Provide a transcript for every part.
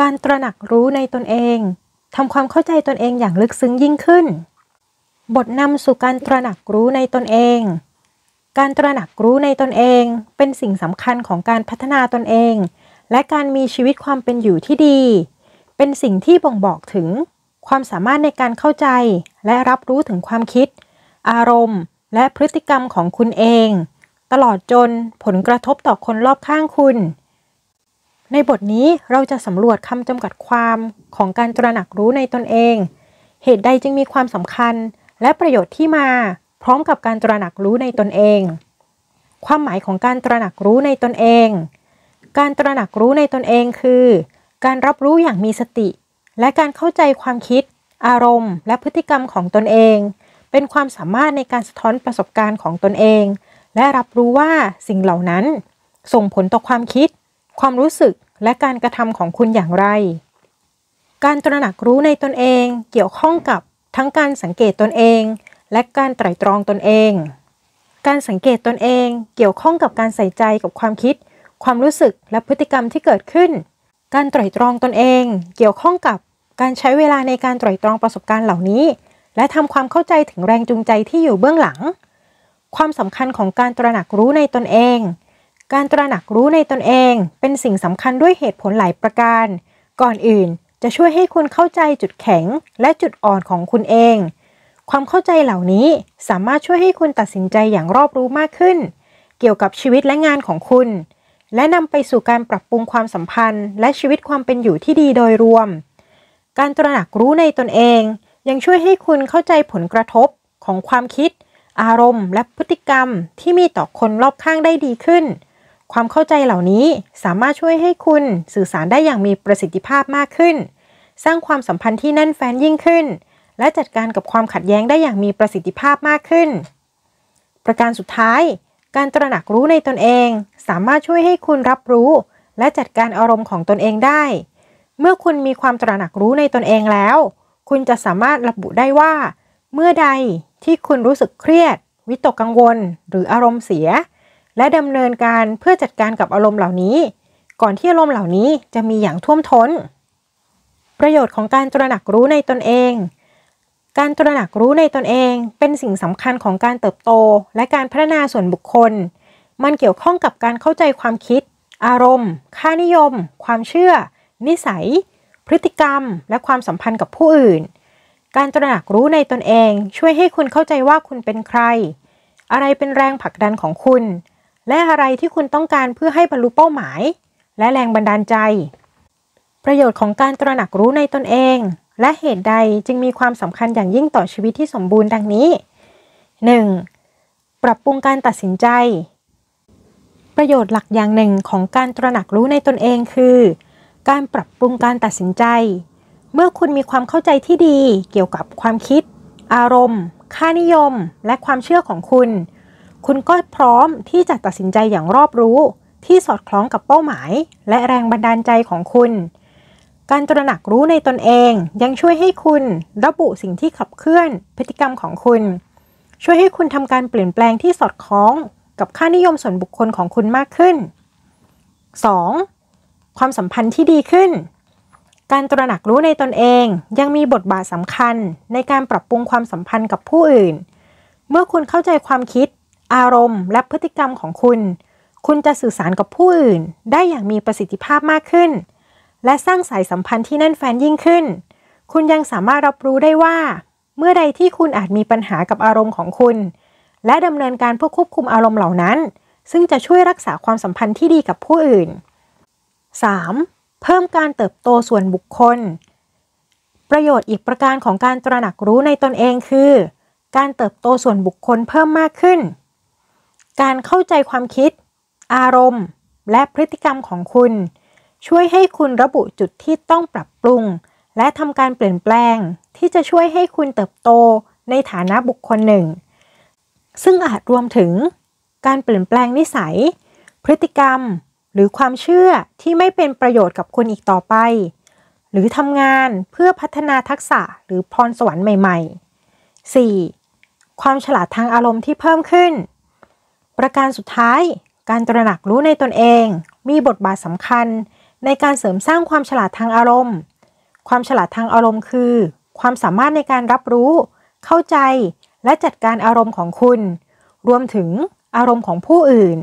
การตระหนักรู้ในตนเองทำความเข้าใจตนเองอย่างลึกซึ้งยิ่งขึ้น บทนำสู่การตระหนักรู้ในตนเอง การตระหนักรู้ในตนเองเป็นสิ่งสำคัญของการพัฒนาตนเอง และการมีชีวิตความเป็นอยู่ที่ดี เป็นสิ่งที่บ่งบอกถึง ความสามารถในการเข้าใจและรับรู้ถึงความคิด อารมณ์และพฤติกรรมของคุณเอง ตลอดจนผลกระทบต่อคนรอบข้างคุณในบทนี้เราจะสำรวจคำจำกัดความของการตระหนักรู้ในตนเอง เหตุใดจึงมีความสำคัญ และประโยชน์ที่มา พร้อมกับการตระหนักรู้ในตนเอง ความหมายของการตระหนักรู้ในตนเอง การตระหนักรู้ในตนเองคือ การรับรู้อย่างมีสติ และการเข้าใจความคิด อารมณ์และพฤติกรรมของตนเอง เป็นความสามารถในการสะท้อนประสบการณ์ของตนเอง และรับรู้ว่าสิ่งเหล่านั้น ส่งผลต่อความคิดความรู้สึกและการกระทำของคุณอย่างไร การตระหนักรู้ในตนเอง เกี่ยวข้องกับทั้งการสังเกตตนเอง และการไตร่ตรองตนเอง การสังเกตตนเองเกี่ยวข้องกับการใส่ใจกับความคิด ความรู้สึกและพฤติกรรมที่เกิดขึ้น การไตร่ตรองตนเอง เกี่ยวข้องกับการใช้เวลาในการไตร่ตรองประสบการณ์เหล่านี้ และทำความเข้าใจถึงแรงจูงใจที่อยู่เบื้องหลัง ความสำคัญของการตระหนักรู้ในตนเองการตระหนักรู้ในตนเอง เป็นสิ่งสำคัญด้วยเหตุผลหลายประการ ก่อนอื่นจะช่วยให้คุณเข้าใจจุดแข็งและจุดอ่อนของคุณเอง ความเข้าใจเหล่านี้สามารถช่วยให้คุณตัดสินใจอย่างรอบรู้มากขึ้น เกี่ยวกับชีวิตและงานของคุณ และนำไปสู่การปรับปรุงความสัมพันธ์ และชีวิตความเป็นอยู่ที่ดีโดยรวม การตระหนักรู้ในตนเองยังช่วยให้คุณเข้าใจผลกระทบ ของความคิด อารมณ์ และพฤติกรรม ที่มีต่อคนรอบข้างได้ดีขึ้นความเข้าใจเหล่านี้สามารถช่วยให้คุณสื่อสารได้อย่างมีประสิทธิภาพมากขึ้น สร้างความสัมพันธ์ที่แน่นแฟ้นยิ่งขึ้น และจัดการกับความขัดแย้งได้อย่างมีประสิทธิภาพมากขึ้น ประการสุดท้าย การตระหนักรู้ในตนเอง สามารถช่วยให้คุณรับรู้ และจัดการอารมณ์ของตนเองได้ เมื่อคุณมีความตระหนักรู้ในตนเองแล้ว คุณจะสามารถระบุได้ว่า เมื่อใดที่คุณรู้สึกเครียดวิตกกังวล หรืออารมณ์เสียและดำเนินการเพื่อจัดการกับอารมณ์เหล่านี้ ก่อนที่อารมณ์เหล่านี้จะมีอย่างท่วมท้น ประโยชน์ของการตระหนักรู้ในตนเอง การตระหนักรู้ในตนเองเป็นสิ่งสำคัญของการเติบโต และการพัฒนาส่วนบุคคล มันเกี่ยวข้องกับการเข้าใจความคิด อารมณ์ ค่านิยม ความเชื่อ นิสัย พฤติกรรม และความสัมพันธ์กับผู้อื่น การตระหนักรู้ในตนเองช่วยให้คุณเข้าใจว่าคุณเป็นใคร อะไรเป็นแรงผลักดันของคุณและอะไรที่คุณต้องการเพื่อให้บรรลุเป้าหมาย และแรงบันดาลใจ ประโยชน์ของการตระหนักรู้ในตนเอง และเหตุใดจึงมีความสำคัญอย่างยิ่งต่อชีวิตที่สมบูรณ์ดังนี้ 1. ปรับปรุงการตัดสินใจ ประโยชน์หลักอย่างหนึ่งของการตระหนักรู้ในตนเองคือ การปรับปรุงการตัดสินใจ เมื่อคุณมีความเข้าใจที่ดีเกี่ยวกับความคิด อารมณ์ ค่านิยมและความเชื่อของคุณคุณก็พร้อมที่จะตัดสินใจอย่างรอบรู้ ที่สอดคล้องกับเป้าหมาย และแรงบันดาลใจของคุณ การตระหนักรู้ในตนเองยังช่วยให้คุณระบุสิ่งที่ขับเคลื่อนพฤติกรรมของคุณ ช่วยให้คุณทำการเปลี่ยนแปลงที่สอดคล้องกับค่านิยมส่วนบุคคลของคุณมากขึ้น 2. ความสัมพันธ์ที่ดีขึ้น การตระหนักรู้ในตนเองยังมีบทบาทสำคัญในการปรับปรุงความสัมพันธ์กับผู้อื่น เมื่อคุณเข้าใจความคิดอารมณ์และพฤติกรรมของคุณ คุณจะสื่อสารกับผู้อื่น ได้อย่างมีประสิทธิภาพมากขึ้น และสร้างสายสัมพันธ์ที่แน่นแฟนยิ่งขึ้น คุณยังสามารถรับรู้ได้ว่า เมื่อใดที่คุณอาจมีปัญหากับอารมณ์ของคุณ และดำเนินการเพื่อควบคุมอารมณ์เหล่านั้น ซึ่งจะช่วยรักษาความสัมพันธ์ที่ดีกับผู้อื่น 3. เพิ่มการเติบโตส่วนบุคคล ประโยชน์อีกประการของการตระหนักรู้ในตนเองคือ การเติบโตส่วนบุคคลเพิ่มมากขึ้นการเข้าใจความคิด อารมณ์ และพฤติกรรมของคุณ ช่วยให้คุณระบุจุดที่ต้องปรับปรุง และทำการเปลี่ยนแปลงที่จะช่วยให้คุณเติบโตในฐานะบุคคลหนึ่ง ซึ่งอาจรวมถึง การเปลี่ยนแปลงนิสัย พฤติกรรม หรือความเชื่อที่ไม่เป็นประโยชน์กับคุณอีกต่อไป หรือทำงานเพื่อพัฒนาทักษะหรือพรสวรรค์ใหม่ๆ 4. ความฉลาดทางอารมณ์ที่เพิ่มขึ้นประการสุดท้าย การตระหนักรู้ในตนเอง มีบทบาทสำคัญ ในการเสริมสร้างความฉลาดทางอารมณ์ ความฉลาดทางอารมณ์ คือ ความสามารถในการรับรู้ เข้าใจ และจัดการอารมณ์ของคุณ รวมถึงอารมณ์ของผู้อื่น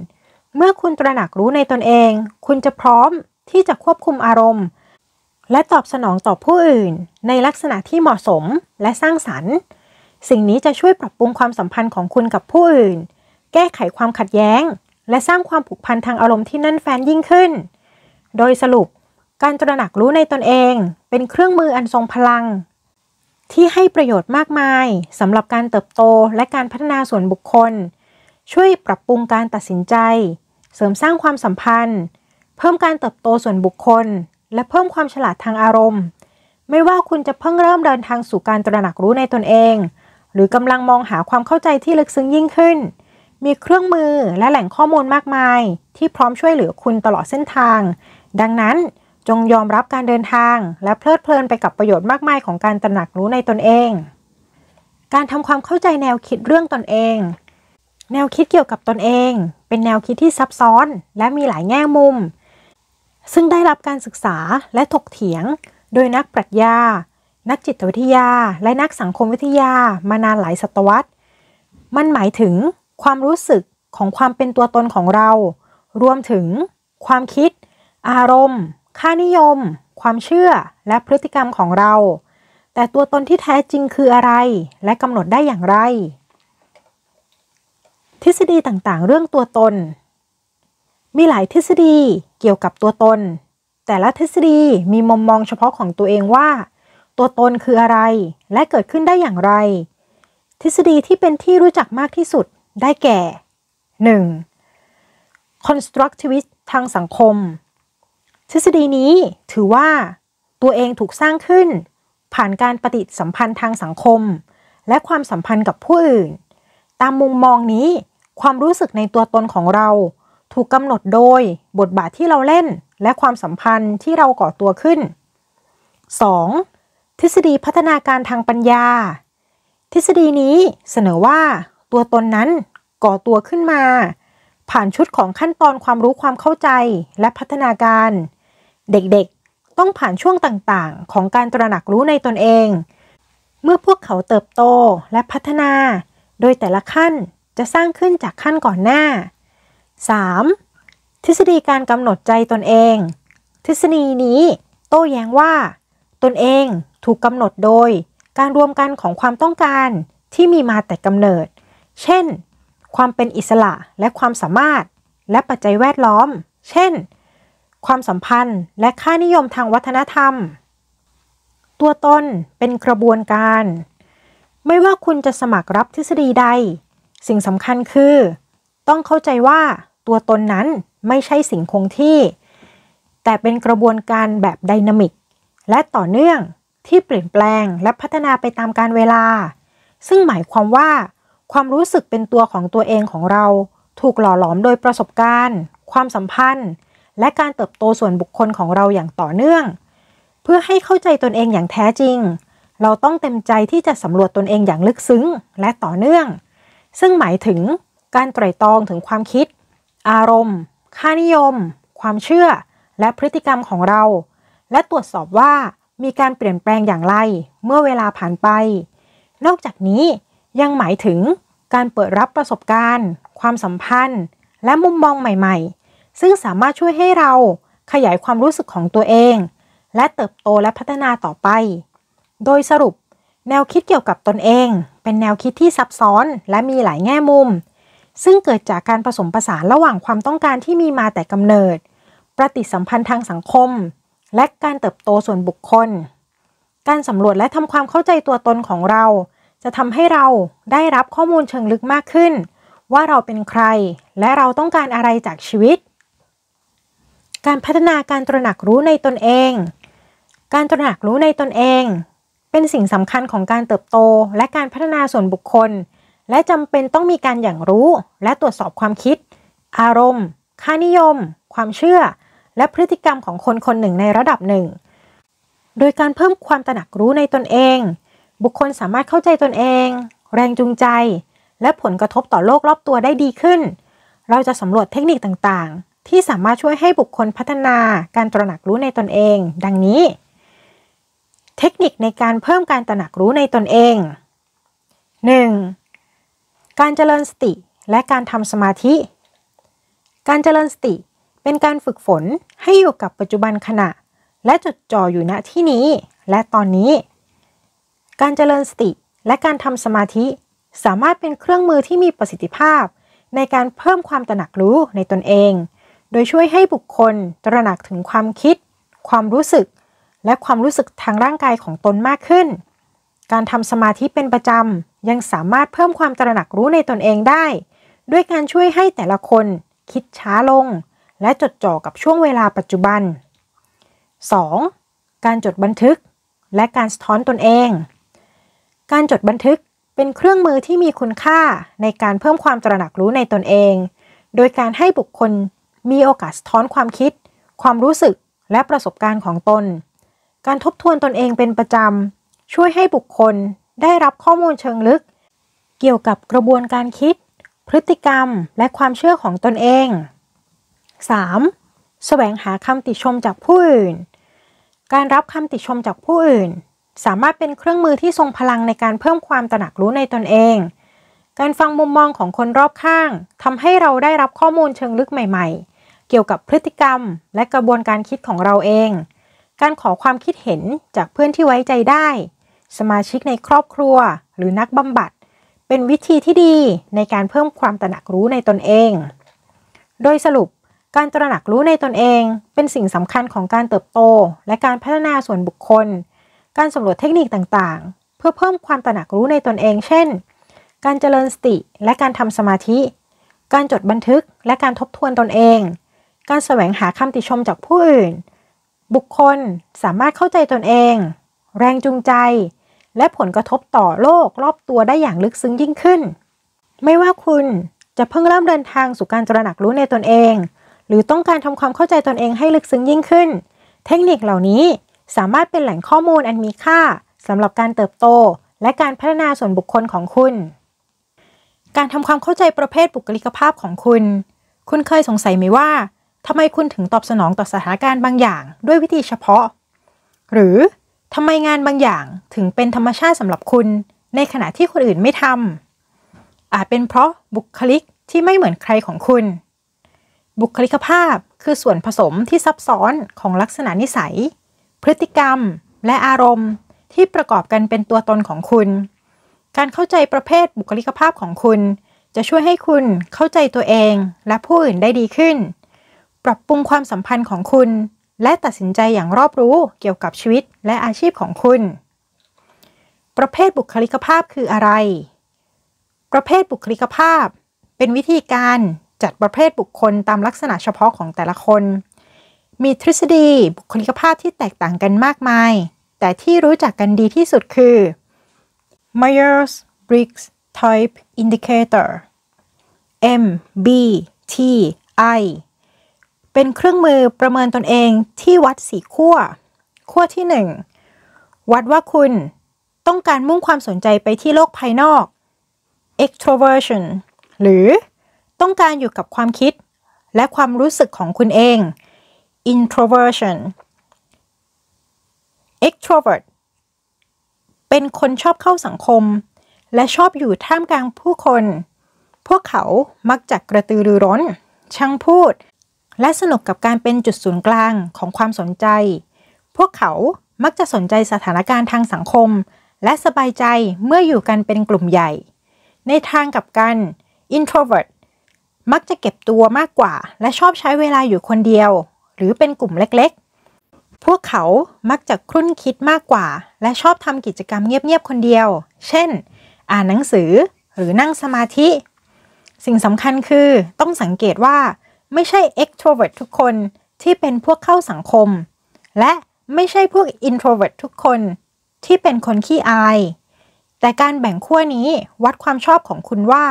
เมื่อคุณตระหนักรู้ในตนเอง คุณจะพร้อมที่จะควบคุมอารมณ์ และตอบสนองต่อผู้อื่น ในลักษณะที่เหมาะสมและสร้างสรรค์ สิ่งนี้จะช่วยปรับปรุงความสัมพันธ์ของคุณกับผู้อื่นแก้ไขความขัดแย้ง และสร้างความผูกพันทางอารมณ์ที่แน่นแฟนยิ่งขึ้น โดยสรุป การตระหนักรู้ในตนเอง เป็นเครื่องมืออันทรงพลัง ที่ให้ประโยชน์มากมาย สำหรับการเติบโตและการพัฒนาส่วนบุคคล ช่วยปรับปรุงการตัดสินใจ เสริมสร้างความสัมพันธ์ เพิ่มการเติบโตส่วนบุคคล และเพิ่มความฉลาดทางอารมณ์ ไม่ว่าคุณจะเพิ่งเริ่มเดินทางสู่การตระหนักรู้ในตนเอง หรือกำลังมองหาความเข้าใจที่ลึกซึ้งยิ่งขึ้นมีเครื่องมือและแหล่งข้อมูลมากมาย ที่พร้อมช่วยเหลือคุณตลอดเส้นทาง ดังนั้นจงยอมรับการเดินทาง และเพลิดเพลินไปกับประโยชน์มากมายของการตระหนักรู้ในตนเอง การทำความเข้าใจแนวคิดเรื่องตนเอง แนวคิดเกี่ยวกับตนเอง เป็นแนวคิดที่ซับซ้อน และมีหลายแง่มุม ซึ่งได้รับการศึกษาและถกเถียง โดยนักปรัชญา นักจิตวิทยา และนักสังคมวิทยา มานานหลายศตวรรษมันหมายถึงความรู้สึกของความเป็นตัวตนของเรา รวมถึง ความคิด อารมณ์ ค่านิยม ความเชื่อและพฤติกรรมของเรา แต่ตัวตนที่แท้จริงคืออะไร และกำหนดได้อย่างไร ทฤษฎีต่างๆ เรื่องตัวตน มีหลายทฤษฎีเกี่ยวกับตัวตน แต่ละทฤษฎีมีมุมมองเฉพาะของตัวเองว่า ตัวตนคืออะไร และเกิดขึ้นได้อย่างไร ทฤษฎีที่เป็นที่รู้จักมากที่สุดได้แก่ 1. constructivist ทางสังคม ทฤษฎีนี้ ถือว่า ตัวเองถูกสร้างขึ้น ผ่านการปฏิสัมพันธ์ทางสังคม และความสัมพันธ์กับผู้อื่น ตามมุมมองนี้ ความรู้สึกในตัวตนของเรา ถูกกำหนดโดยบทบาทที่เราเล่น และความสัมพันธ์ที่เราก่อตัวขึ้น 2. ทฤษฎีพัฒนาการทางปัญญา ทฤษฎีนี้เสนอว่าตัวตนนั้นก่อตัวขึ้นมา ผ่านชุดของขั้นตอนความรู้ความเข้าใจและพัฒนาการ เด็กๆต้องผ่านช่วงต่างๆ ของการตระหนักรู้ในตนเอง เมื่อพวกเขาเติบโตและพัฒนา โดยแต่ละขั้นจะสร้างขึ้นจากขั้นก่อนหน้า 3. ทฤษฎีการกำหนดใจตนเอง ทฤษฎีนี้โต้แย้งว่า ตนเองถูกกำหนดโดยการรวมกันของความต้องการที่มีมาแต่กำเนิดเช่น ความเป็นอิสระและความสามารถและปัจจัยแวดล้อม เช่น ความสัมพันธ์และค่านิยมทางวัฒนธรรม ตัวตนเป็นกระบวนการ ไม่ว่าคุณจะสมัครรับทฤษฎีใด สิ่งสำคัญคือ ต้องเข้าใจว่าตัวตนนั้นไม่ใช่สิ่งคงที่ แต่เป็นกระบวนการแบบไดนามิก และต่อเนื่องที่เปลี่ยนแปลงและพัฒนาไปตามการเวลา ซึ่งหมายความว่าความรู้สึกเป็นตัวของตัวเองของเรา ถูกหล่อหลอมโดยประสบการณ์ ความสัมพันธ์ และการเติบโตส่วนบุคคลของเราอย่างต่อเนื่อง เพื่อให้เข้าใจตนเองอย่างแท้จริง เราต้องเต็มใจที่จะสำรวจตนเองอย่างลึกซึ้งและต่อเนื่อง ซึ่งหมายถึงการไตร่ตรองถึงความคิด อารมณ์ค่านิยม ความเชื่อ และพฤติกรรมของเรา และตรวจสอบว่ามีการเปลี่ยนแปลงอย่างไรเมื่อเวลาผ่านไป นอกจากนี้ยังหมายถึง การเปิดรับประสบการณ์ ความสัมพันธ์ และมุมมองใหม่ๆ ซึ่งสามารถช่วยให้เราขยายความรู้สึกของตัวเอง และเติบโตและพัฒนาต่อไป โดยสรุป แนวคิดเกี่ยวกับตนเอง เป็นแนวคิดที่ซับซ้อนและมีหลายแง่มุม ซึ่งเกิดจากการผสมผสานระหว่างความต้องการที่มีมาแต่กำเนิด ปฏิสัมพันธ์ทางสังคม และการเติบโตส่วนบุคคล การสำรวจและทำความเข้าใจตัวตนของเราจะทำให้เราได้รับข้อมูลเชิงลึกมากขึ้น ว่าเราเป็นใครและเราต้องการอะไรจากชีวิต การพัฒนาการตระหนักรู้ในตนเอง การตระหนักรู้ในตนเอง เป็นสิ่งสำคัญของการเติบโต และการพัฒนาส่วนบุคคล และจำเป็นต้องมีการอย่างรู้ และตรวจสอบความคิด อารมณ์ค่านิยม ความเชื่อ และพฤติกรรมของคนคนหนึ่งในระดับหนึ่ง โดยการเพิ่มความตระหนักรู้ในตนเองบุคคลสามารถเข้าใจตนเอง แรงจูงใจ และผลกระทบต่อโลกรอบตัวได้ดีขึ้น เราจะสำรวจเทคนิคต่าง ๆ ที่สามารถช่วยให้บุคคลพัฒนาการตระหนักรู้ในตนเอง ดังนี้ เทคนิคในการเพิ่มการตระหนักรู้ในตนเอง 1. การเจริญสติและการทำสมาธิ การเจริญสติ เป็นการฝึกฝนให้อยู่กับปัจจุบันขณะ และจดจ่ออยู่ณที่นี้ และตอนนี้การเจริญสติและการทำสมาธิ สามารถเป็นเครื่องมือที่มีประสิทธิภาพในการเพิ่มความตระหนักรู้ในตนเอง โดยช่วยให้บุคคลตระหนักถึงความคิด ความรู้สึก และความรู้สึกทางร่างกายของตนมากขึ้น การทำสมาธิเป็นประจำยังสามารถเพิ่มความตระหนักรู้ในตนเองได้ ด้วยการช่วยให้แต่ละคนคิดช้าลงและจดจ่อกับช่วงเวลาปัจจุบัน 2. การจดบันทึกและการสะท้อนตนเองการจดบันทึกเป็นเครื่องมือที่มีคุณค่าในการเพิ่มความตระหนักรู้ในตนเอง โดยการให้บุคคลมีโอกาสท้อนความคิด ความรู้สึก และประสบการณ์ของตน การทบทวนตนเองเป็นประจำช่วยให้บุคคลได้รับข้อมูลเชิงลึก เกี่ยวกับกระบวนการคิด พฤติกรรม และความเชื่อของตนเอง 3. แสวงหาคำติชมจากผู้อื่น การรับคำติชมจากผู้อื่นสามารถเป็นเครื่องมือที่ทรงพลังในการเพิ่มความตระหนักรู้ในตนเอง การฟังมุมมองของคนรอบข้างทำให้เราได้รับข้อมูลเชิงลึกใหม่ๆ เกี่ยวกับพฤติกรรม และกระบวนการคิดของเราเอง การขอความคิดเห็นจากเพื่อนที่ไว้ใจได้ สมาชิกในครอบครัวหรือนักบำบัด เป็นวิธีที่ดีในการเพิ่มความตระหนักรู้ในตนเอง โดยสรุป การตระหนักรู้ในตนเอง เป็นสิ่งสำคัญของการเติบโต และการพัฒนาส่วนบุคคลการสำรวจเทคนิคต่างๆ เพื่อเพิ่มความตระหนักรู้ในตนเอง เช่น การเจริญสติและการทำสมาธิ การจดบันทึก และการทบทวนตนเอง การแสวงหาคำติชมจากผู้อื่น บุคคลสามารถเข้าใจตนเอง แรงจูงใจ และผลกระทบต่อโลกรอบตัวได้อย่างลึกซึ้งยิ่งขึ้น ไม่ว่าคุณจะเพิ่งเริ่มเดินทางสู่การตระหนักรู้ในตนเอง หรือต้องการทำความเข้าใจตนเองให้ลึกซึ้งยิ่งขึ้น เทคนิคเหล่านี้สามารถเป็นแหล่งข้อมูลอันมีค่า สำหรับการเติบโตและการพัฒนาส่วนบุคคลของคุณ การทำความเข้าใจประเภทบุคลิกภาพของคุณ คุณเคยสงสัยไหมว่า ทำไมคุณถึงตอบสนองต่อสถานการณ์บางอย่าง ด้วยวิธีเฉพาะ หรือทำไมงานบางอย่างถึงเป็นธรรมชาติสำหรับคุณในขณะที่คนอื่นไม่ทำ อาจเป็นเพราะบุคลิกที่ไม่เหมือนใครของคุณ บุคลิกภาพคือส่วนผสมที่ซับซ้อนของลักษณะนิสัยพฤติกรรมและอารมณ์ที่ประกอบกันเป็นตัวตนของคุณ การเข้าใจประเภทบุคลิกภาพของคุณ จะช่วยให้คุณเข้าใจตัวเองและผู้อื่นได้ดีขึ้น ปรับปรุงความสัมพันธ์ของคุณ และตัดสินใจอย่างรอบรู้เกี่ยวกับชีวิตและอาชีพของคุณ ประเภทบุคลิกภาพคืออะไร ประเภทบุคลิกภาพ เป็นวิธีการจัดประเภทบุคคลตามลักษณะเฉพาะของแต่ละคนมีทฤษฎีบุคลิกภาพที่แตกต่างกันมากมาย แต่ที่รู้จักกันดีที่สุดคือ Myers-Briggs Type Indicator MBTI เป็นเครื่องมือประเมินตนเองที่วัดสีขั้วขั้วที่ 1 วัดว่าคุณต้องการมุ่งความสนใจไปที่โลกภายนอก extroversion หรือ ต้องการอยู่กับความคิด และความรู้สึกของคุณเอง introversion extrovert เป็นคนชอบเข้าสังคม และชอบอยู่ท่ามกลางผู้คน พวกเขา มักจะกกระตือรือร้น ช่างพูด และสนุกกับการเป็นจุดศูนย์กลางของความสนใจ พวกเขา มักจะสนใจสถานการณ์ทางสังคม และสบายใจเมื่ออยู่กันเป็นกลุ่มใหญ่ ในทางกับกัน introvert มักจะเก็บตัวมากกว่า และชอบใช้เวลาอยู่คนเดียวหรือเป็นกลุ่มเล็กๆ พวกเขามักจะครุ่นคิดมากกว่า และชอบทำกิจกรรมเงียบๆ คนเดียว เช่น อ่านหนังสือหรือนั่งสมาธิ สิ่งสำคัญคือต้องสังเกตว่าไม่ใช่ extrovert ทุกคนที่เป็นพวกเข้าสังคม และไม่ใช่พวก introvert ทุกคน ที่เป็นคนขี้อาย แต่การแบ่งขั้วนี้วัดความชอบของคุณว่า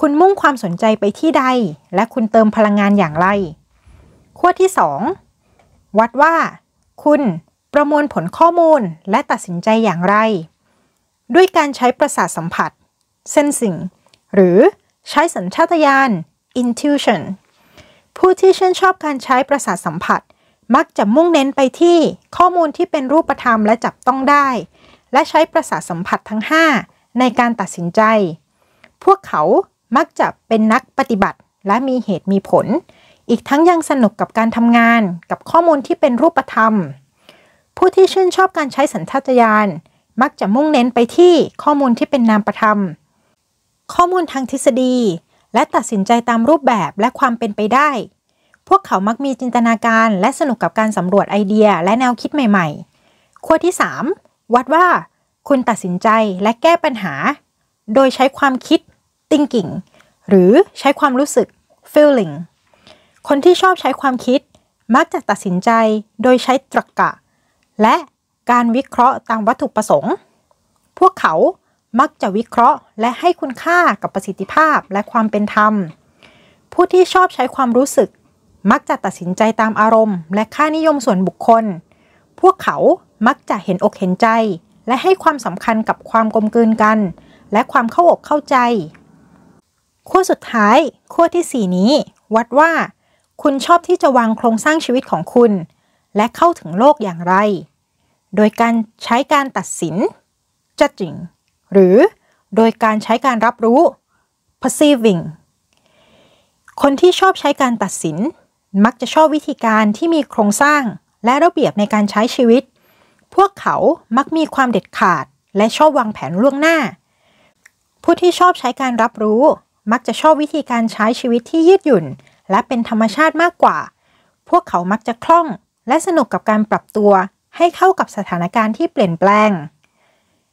คุณมุ่งความสนใจไปที่ใด และคุณเติมพลังงานอย่างไรขั้วที่ 2 วัดว่า คุณประมวลผลข้อมูลและตัดสินใจอย่างไร ด้วยการใช้ประสาทสัมผัส sensing หรือใช้สัญชาตญาณ intuition ผู้ที่ชื่นชอบการใช้ประสาทสัมผัส มักจะมุ่งเน้นไปที่ข้อมูลที่เป็นรูปธรรมและจับต้องได้ และใช้ประสาทสัมผัสทั้ง 5 ในการตัดสินใจ พวกเขา มักจะเป็นนักปฏิบัติและมีเหตุมีผลอีกทั้งยังสนุกกับการทำงาน กับข้อมูลที่เป็นรูปธรรม ผู้ที่ชื่นชอบการใช้สัญชาตญาณมักจะมุ่งเน้นไปที่ข้อมูลที่เป็นนามธรรม ข้อมูลทางทฤษฎี และตัดสินใจตามรูปแบบและความเป็นไปได้ พวกเขามักมีจินตนาการและสนุกกับการสำรวจไอเดียและแนวคิดใหม่ๆข้อที่3วัดว่าคุณตัดสินใจและแก้ปัญหา โดยใช้ความคิด thinking หรือใช้ความรู้สึก feeling คนที่ชอบใช้ความคิด มักจะตัดสินใจโดยใช้ตรรกกะ และการวิเคราะห์ตามวัตถุประสงค์ พวกเขา มักจะวิเคราะห์และให้คุณค่ากับประสิทธิภาพและความเป็นธรรม ผู้ที่ชอบใช้ความรู้สึก มักจะตัดสินใจตามอารมณ์ และค่านิยมส่วนบุคคล พวกเขา มักจะเห็นอกเห็นใจและให้ความสำคัญกับความกลมกลืนกัน และความเข้าอกเข้าใจขั้วสุดท้ายขั้วที่ 4 นี้วัดว่าคุณชอบที่จะวางโครงสร้างชีวิตของคุณ และเข้าถึงโลกอย่างไร โดยการใช้การตัดสิน judging หรือโดยการใช้การรับรู้ perceiving คนที่ชอบใช้การตัดสิน มักจะชอบวิธีการที่มีโครงสร้างและระเบียบในการใช้ชีวิต พวกเขา มักมีความเด็ดขาดและชอบวางแผนล่วงหน้า ผู้ที่ชอบใช้การรับรู้ มักจะชอบวิธีการใช้ชีวิตที่ยืดหยุ่นและเป็นธรรมชาติมากกว่า พวกเขามักจะคล่องและสนุกกับการปรับตัวให้เข้ากับสถานการณ์ที่เปลี่ยนแปลง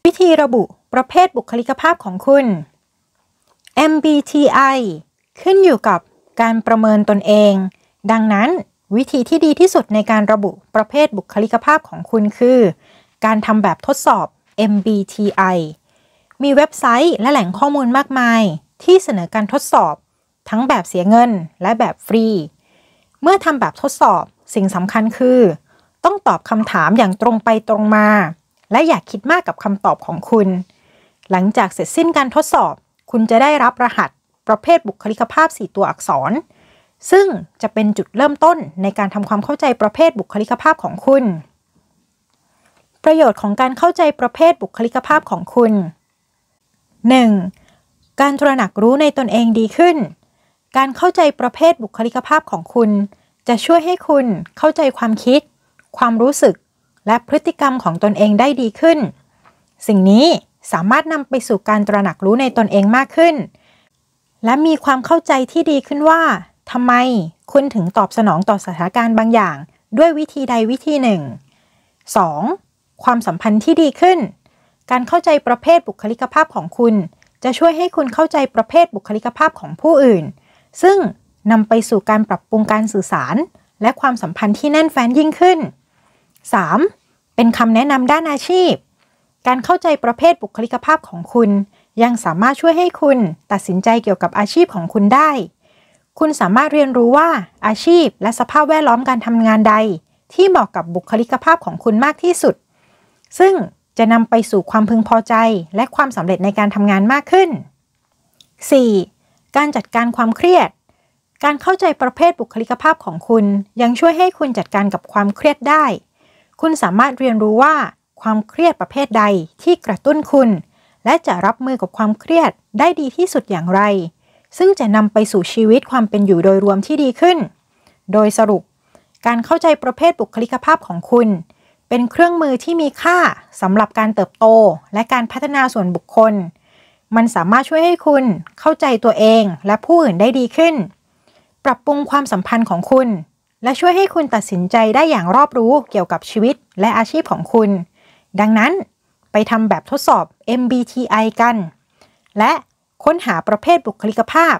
วิธีระบุประเภทบุคลิกภาพของคุณ MBTI ขึ้นอยู่กับการประเมินตนเอง ดังนั้น วิธีที่ดีที่สุดในการระบุประเภทบุคลิกภาพของคุณคือ การทำแบบทดสอบ MBTI มีเว็บไซต์และแหล่งข้อมูลมากมายที่เสนอการทดสอบทั้งแบบเสียเงินและแบบฟรี เมื่อทำแบบทดสอบสิ่งสำคัญคือ ต้องตอบคำถามอย่างตรงไปตรงมา และอย่าคิดมากกับคำตอบของคุณ หลังจากเสร็จสิ้นการทดสอบ คุณจะได้รับรหัสประเภทบุคลิกภาพ 4 ตัวอักษร ซึ่งจะเป็นจุดเริ่มต้นในการทำความเข้าใจประเภทบุคลิกภาพของคุณ ประโยชน์ของการเข้าใจประเภทบุคลิกภาพของคุณ 1. การตระหนักรู้ในตนเองดีขึ้นการเข้าใจประเภทบุคลิกภาพของคุณ จะช่วยให้คุณเข้าใจความคิด ความรู้สึก และพฤติกรรมของตนเองได้ดีขึ้น สิ่งนี้สามารถนำไปสู่การตระหนักรู้ในตนเองมากขึ้น และมีความเข้าใจที่ดีขึ้นว่า ทำไมคุณถึงตอบสนองต่อสถานการณ์บางอย่าง ด้วยวิธีใดวิธีหนึ่ง 2. ความสัมพันธ์ที่ดีขึ้น การเข้าใจประเภทบุคลิกภาพของคุณ จะช่วยให้คุณเข้าใจประเภทบุคลิกภาพของผู้อื่นซึ่ง นำไปสู่การปรับปรุงการสื่อสาร และความสัมพันธ์ที่แน่นแฟ้นยิ่งขึ้น 3. เป็นคำแนะนำด้านอาชีพ การเข้าใจประเภทบุคลิกภาพของคุณ ยังสามารถช่วยให้คุณตัดสินใจเกี่ยวกับอาชีพของคุณได้ คุณสามารถเรียนรู้ว่าอาชีพและสภาพแวดล้อมการทำงานใดที่เหมาะกับบุคลิกภาพของคุณมากที่สุด ซึ่งจะนำไปสู่ความพึงพอใจและความสำเร็จในการทำงานมากขึ้น 4. การจัดการความเครียด การเข้าใจประเภทบุคลิกภาพของคุณ ยังช่วยให้คุณจัดการกับความเครียดได้ คุณสามารถเรียนรู้ว่า ความเครียดประเภทใดที่กระตุ้นคุณ และจะรับมือกับความเครียดได้ดีที่สุดอย่างไร ซึ่งจะนำไปสู่ชีวิตความเป็นอยู่โดยรวมที่ดีขึ้น โดยสรุป การเข้าใจประเภทบุคลิกภาพของคุณ เป็นเครื่องมือที่มีค่าสำหรับการเติบโต และการพัฒนาส่วนบุคคลมันสามารถช่วยให้คุณเข้าใจตัวเองและผู้อื่นได้ดีขึ้น ปรับปรุงความสัมพันธ์ของคุณ และช่วยให้คุณตัดสินใจได้อย่างรอบรู้เกี่ยวกับชีวิตและอาชีพของคุณ ดังนั้นไปทำแบบทดสอบ MBTI กัน และค้นหาประเภทบุคลิกภาพ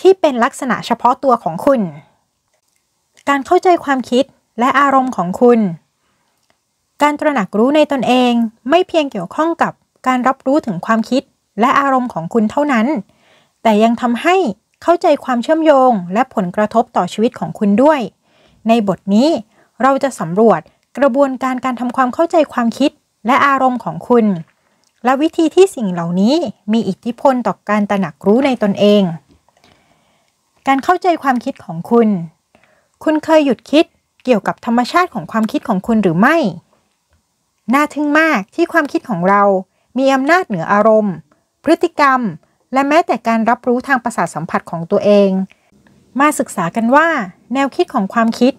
ที่เป็นลักษณะเฉพาะตัวของคุณ การเข้าใจความคิดและอารมณ์ของคุณ การตระหนักรู้ในตนเองไม่เพียงเกี่ยวข้องกับการรับรู้ถึงความคิดและอารมณ์ของคุณเท่านั้น แต่ยังทำให้เข้าใจความเชื่อมโยง และผลกระทบต่อชีวิตของคุณด้วย ในบทนี้ เราจะสำรวจกระบวนการการทำความเข้าใจความคิดและอารมณ์ของคุณ และวิธีที่สิ่งเหล่านี้มีอิทธิพลต่อการตระหนักรู้ในตนเอง การเข้าใจความคิดของคุณ คุณเคยหยุดคิดเกี่ยวกับธรรมชาติของความคิดของคุณหรือไม่ น่าทึ่งมากที่ความคิดของเรา มีอำนาจเหนืออารมณ์พฤติกรรมและแม้แต่การรับรู้ทางประสาทสัมผัสของตัวเอง มาศึกษากันว่า แนวคิดของความคิด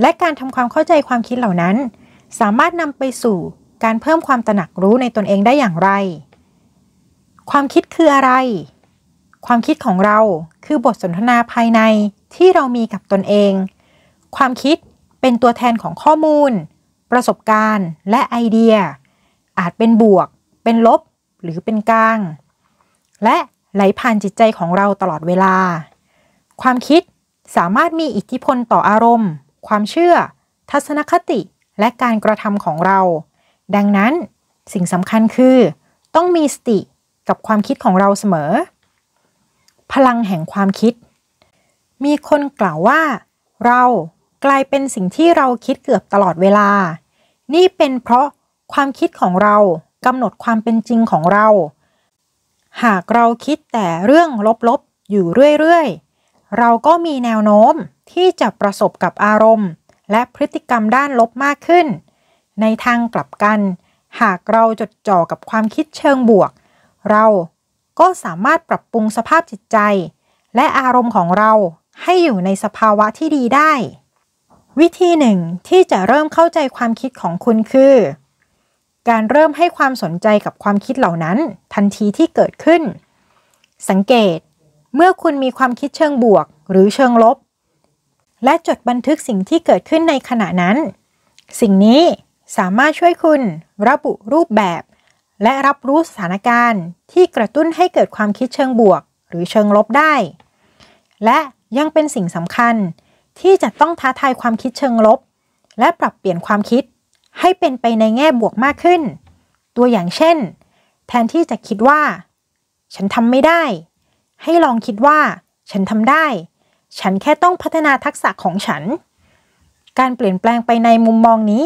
และการทำความเข้าใจความคิดเหล่านั้น สามารถนำไปสู่การเพิ่มความตระหนักรู้ในตนเองได้อย่างไร ความคิดคืออะไร ความคิดของเราคือบทสนทนาภายในที่เรามีกับตนเอง ความคิดเป็นตัวแทนของข้อมูล ประสบการณ์ และไอเดีย อาจเป็นบวก เป็นลบหรือเป็นกลาง และไหลผ่านจิตใจของเราตลอดเวลา ความคิดสามารถมีอิทธิพลต่ออารมณ์ ความเชื่อ ทัศนคติและการกระทำของเรา ดังนั้นสิ่งสำคัญคือ ต้องมีสติกับความคิดของเราเสมอ พลังแห่งความคิด มีคนกล่าวว่า เรากลายเป็นสิ่งที่เราคิดเกือบตลอดเวลา นี่เป็นเพราะความคิดของเรากำหนดความเป็นจริงของเรา หากเราคิดแต่เรื่องลบๆอยู่เรื่อย ๆ เราก็มีแนวโน้มที่จะประสบกับอารมณ์ และพฤติกรรมด้านลบมากขึ้น ในทางกลับกัน หากเราจดจ่อกับความคิดเชิงบวก เราก็สามารถปรับปรุงสภาพจิตใจ และอารมณ์ของเราให้อยู่ในสภาวะที่ดีได้ วิธีหนึ่งที่จะเริ่มเข้าใจความคิดของคุณคือการเริ่มให้ความสนใจกับความคิดเหล่านั้นทันทีที่เกิดขึ้น สังเกตเมื่อคุณมีความคิดเชิงบวกหรือเชิงลบ และจดบันทึกสิ่งที่เกิดขึ้นในขณะนั้น สิ่งนี้สามารถช่วยคุณระบุรูปแบบ และรับรู้สถานการณ์ที่กระตุ้นให้เกิดความคิดเชิงบวก หรือเชิงลบได้ และยังเป็นสิ่งสำคัญที่จะต้องท้าทายความคิดเชิงลบ และปรับเปลี่ยนความคิดให้เป็นไปในแง่บวกมากขึ้น ตัวอย่างเช่น แทนที่จะคิดว่า ฉันทำไม่ได้ ให้ลองคิดว่าฉันทำได้ ฉันแค่ต้องพัฒนาทักษะของฉัน การเปลี่ยนแปลงไปในมุมมองนี้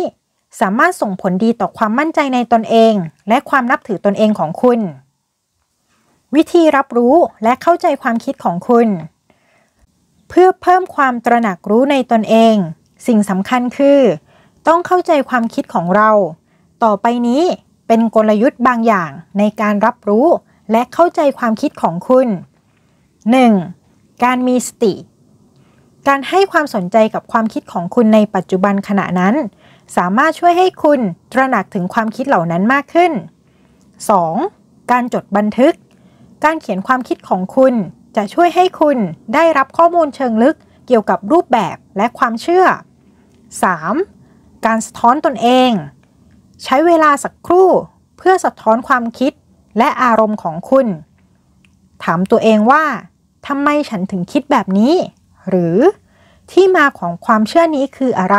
สามารถส่งผลดีต่อความมั่นใจในตนเอง และความนับถือตนเองของคุณ วิธีรับรู้และเข้าใจความคิดของคุณ เพื่อเพิ่มความตระหนักรู้ในตนเอง สิ่งสำคัญคือต้องเข้าใจความคิดของเรา ต่อไปนี้เป็นกลยุทธ์บางอย่างในการรับรู้และเข้าใจความคิดของคุณ 1. การมีสติ การให้ความสนใจกับความคิดของคุณในปัจจุบันขณะนั้น สามารถช่วยให้คุณตระหนักถึงความคิดเหล่านั้นมากขึ้น 2. การจดบันทึก การเขียนความคิดของคุณจะช่วยให้คุณได้รับข้อมูลเชิงลึกเกี่ยวกับรูปแบบและความเชื่อ 3. การสะท้อนตนเอง ใช้เวลาสักครู่เพื่อสะท้อนความคิดและอารมณ์ของคุณ ถามตัวเองว่าทำไมฉันถึงคิดแบบนี้ หรือ ที่มาของความเชื่อนี้คืออะไร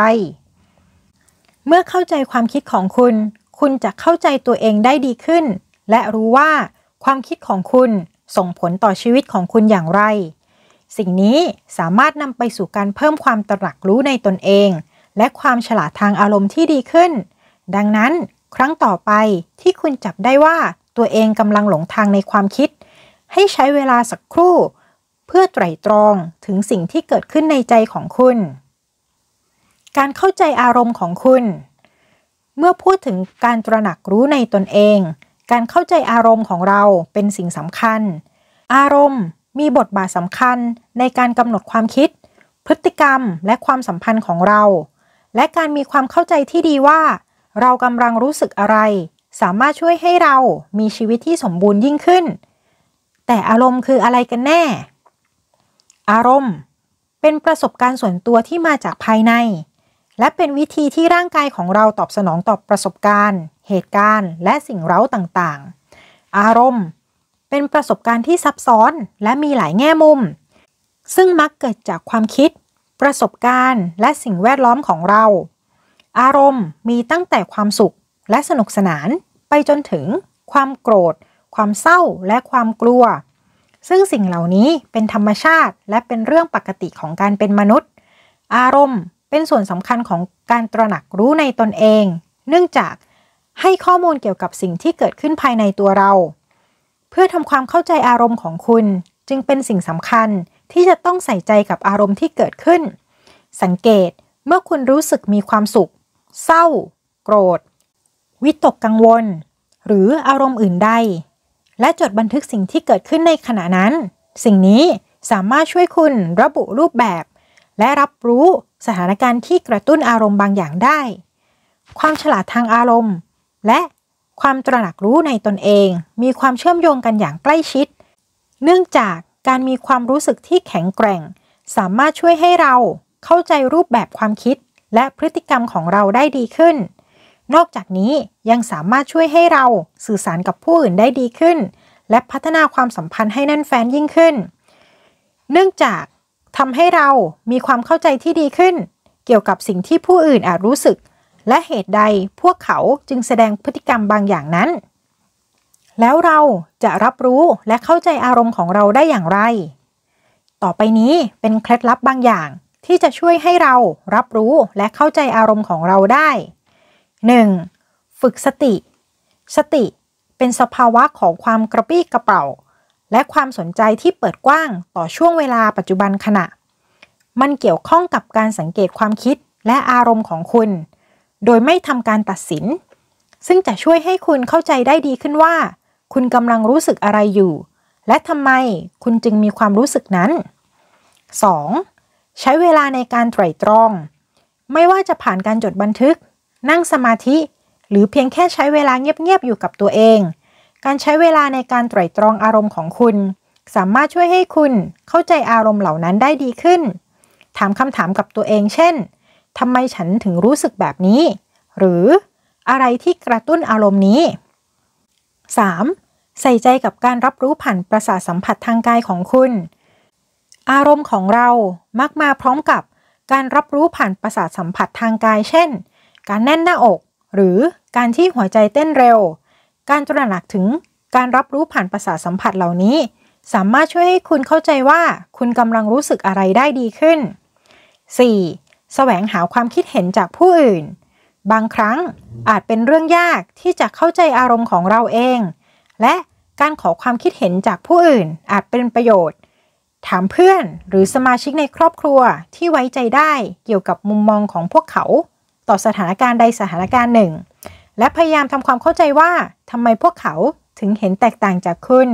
เมื่อเข้าใจความคิดของคุณ คุณจะเข้าใจตัวเองได้ดีขึ้น และรู้ว่าความคิดของคุณส่งผลต่อชีวิตของคุณอย่างไร สิ่งนี้สามารถนำไปสู่การเพิ่มความตระหนักรู้ในตนเองและความฉลาดทางอารมณ์ที่ดีขึ้น ดังนั้น ครั้งต่อไปที่คุณจับได้ว่าตัวเองกำลังหลงทางในความคิด ให้ใช้เวลาสักครู่ เพื่อไตร่ตรองถึงสิ่งที่เกิดขึ้นในใจของคุณ การเข้าใจอารมณ์ของคุณ เมื่อพูดถึงการตระหนักรู้ในตนเอง การเข้าใจอารมณ์ของเราเป็นสิ่งสำคัญ อารมณ์มีบทบาทสำคัญในการกำหนดความคิด พฤติกรรมและความสัมพันธ์ของเราและการมีความเข้าใจที่ดีว่า เรากำลังรู้สึกอะไร สามารถช่วยให้เรามีชีวิตที่สมบูรณ์ยิ่งขึ้น แต่อารมณ์คืออะไรกันแน่ อารมณ์ เป็นประสบการณ์ส่วนตัวที่มาจากภายใน และเป็นวิธีที่ร่างกายของเราตอบสนองต่อประสบการณ์ เหตุการณ์และสิ่งเร้าต่างๆ อารมณ์ เป็นประสบการณ์ที่ซับซ้อนและมีหลายแง่มุม ซึ่งมักเกิดจากความคิดประสบการณ์และสิ่งแวดล้อมของเรา อารมณ์มีตั้งแต่ความสุขและสนุกสนาน ไปจนถึงความโกรธ ความเศร้าและความกลัว ซึ่งสิ่งเหล่านี้เป็นธรรมชาติและเป็นเรื่องปกติของการเป็นมนุษย์ อารมณ์เป็นส่วนสำคัญของการตระหนักรู้ในตนเอง เนื่องจากให้ข้อมูลเกี่ยวกับสิ่งที่เกิดขึ้นภายในตัวเรา เพื่อทำความเข้าใจอารมณ์ของคุณจึงเป็นสิ่งสำคัญที่จะต้องใส่ใจกับอารมณ์ที่เกิดขึ้น สังเกตเมื่อคุณรู้สึกมีความสุข เศร้า โกรธ วิตกกังวล หรืออารมณ์อื่นใด และจดบันทึกสิ่งที่เกิดขึ้นในขณะนั้น สิ่งนี้สามารถช่วยคุณระบุรูปแบบ และรับรู้สถานการณ์ที่กระตุ้นอารมณ์บางอย่างได้ ความฉลาดทางอารมณ์ และความตระหนักรู้ในตนเอง มีความเชื่อมโยงกันอย่างใกล้ชิด เนื่องจากการมีความรู้สึกที่แข็งแกร่ง สามารถช่วยให้เราเข้าใจรูปแบบความคิดและพฤติกรรมของเราได้ดีขึ้น นอกจากนี้ยังสามารถช่วยให้เราสื่อสารกับผู้อื่นได้ดีขึ้น และพัฒนาความสัมพันธ์ให้นั่นแฟนยิ่งขึ้น เนื่องจากทำให้เรามีความเข้าใจที่ดีขึ้น เกี่ยวกับสิ่งที่ผู้อื่นอาจรู้สึกและเหตุใด พวกเขาจึงแสดงพฤติกรรมบางอย่างนั้นแล้วเราจะรับรู้และเข้าใจอารมณ์ของเราได้อย่างไร ต่อไปนี้เป็นเคล็ดลับบางอย่าง ที่จะช่วยให้เรารับรู้และเข้าใจอารมณ์ของเราได้ 1. ฝึกสติ สติ เป็นสภาวะของความกระปี้กระเป๋า และความสนใจที่เปิดกว้างต่อช่วงเวลาปัจจุบันขณะ มันเกี่ยวข้องกับการสังเกตความคิดและอารมณ์ของคุณ โดยไม่ทำการตัดสิน ซึ่งจะช่วยให้คุณเข้าใจได้ดีขึ้นว่าคุณกำลังรู้สึกอะไรอยู่ และทำไมคุณจึงมีความรู้สึกนั้น 2. ใช้เวลาในการไตร่ตรอง ไม่ว่าจะผ่านการจดบันทึก นั่งสมาธิ หรือเพียงแค่ใช้เวลาเงียบ ๆ อยู่กับตัวเอง การใช้เวลาในการไตร่ตรองอารมณ์ของคุณ สามารถช่วยให้คุณเข้าใจอารมณ์เหล่านั้นได้ดีขึ้น ถามคำถามกับตัวเอง เช่น ทำไมฉันถึงรู้สึกแบบนี้ หรือ อะไรที่กระตุ้นอารมณ์นี้ 3. ใส่ใจกับการรับรู้ผ่านประสาทสัมผัสทางกายของคุณ อารมณ์ของเรามักมาพร้อมกับการรับรู้ผ่านประสาทสัมผัสทางกาย เช่น การแน่นหน้าอกหรือการที่หัวใจเต้นเร็ว การตระหนักถึงการรับรู้ผ่านประสาทสัมผัสเหล่านี้ สามารถช่วยให้คุณเข้าใจว่าคุณกำลังรู้สึกอะไรได้ดีขึ้น 4. แสวงหาความคิดเห็นจากผู้อื่นบางครั้งอาจเป็นเรื่องยากที่จะเข้าใจอารมณ์ของเราเอง และการขอความคิดเห็นจากผู้อื่นอาจเป็นประโยชน์ ถามเพื่อนหรือสมาชิกในครอบครัวที่ไว้ใจได้เกี่ยวกับมุมมองของพวกเขา ต่อสถานการณ์ใดสถานการณ์หนึ่ง และพยายามทำความเข้าใจว่าทำไมพวกเขาถึงเห็นแตกต่างจากคุณ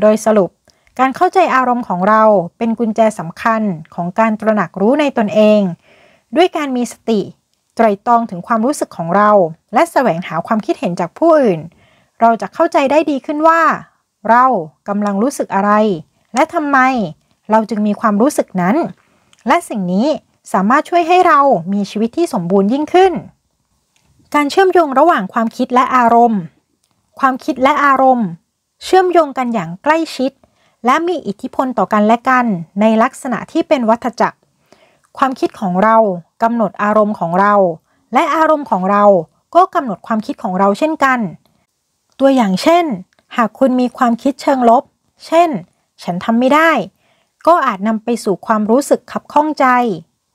โดยสรุปการเข้าใจอารมณ์ของเราเป็นกุญแจสำคัญของการตระหนักรู้ในตนเอง ด้วยการมีสติไตรตรองถึงความรู้สึกของเราและแสวงหาความคิดเห็นจากผู้อื่น เราจะเข้าใจได้ดีขึ้นว่าเรากำลังรู้สึกอะไร และทำไมเราจึงมีความรู้สึกนั้น และสิ่งนี้สามารถช่วยให้เรามีชีวิตที่สมบูรณ์ยิ่งขึ้น การเชื่อมโยงระหว่างความคิดและอารมณ์ ความคิดและอารมณ์ เชื่อมโยงกันอย่างใกล้ชิด และมีอิทธิพลต่อกันและกัน ในลักษณะที่เป็นวัฏจักรความคิดของเรา กำหนดอารมณ์ของเรา และอารมณ์ของเราก็กำหนดความคิดของเราเช่นกัน ตัวอย่างเช่น หากคุณมีความคิดเชิงลบ เช่น ฉันทำไม่ได้ ก็อาจนำไปสู่ความรู้สึกขับข้องใจ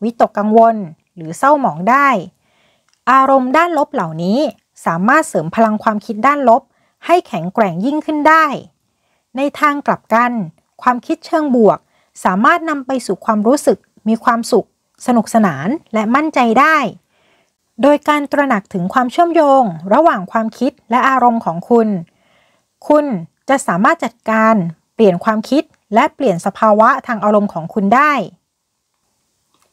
วิตกกังวล หรือเศร้าหมองได้ อารมณ์ด้านลบเหล่านี้สามารถเสริมพลังความคิดด้านลบ ให้แข็งแกร่งยิ่งขึ้นได้ ในทางกลับกัน ความคิดเชิงบวก สามารถนำไปสู่ความรู้สึกมีความสุข สนุกสนานและมั่นใจได้ โดยการตระหนักถึงความเชื่อมโยง ระหว่างความคิดและอารมณ์ของคุณ คุณจะสามารถจัดการเปลี่ยนความคิดและเปลี่ยนสภาวะทางอารมณ์ของคุณได้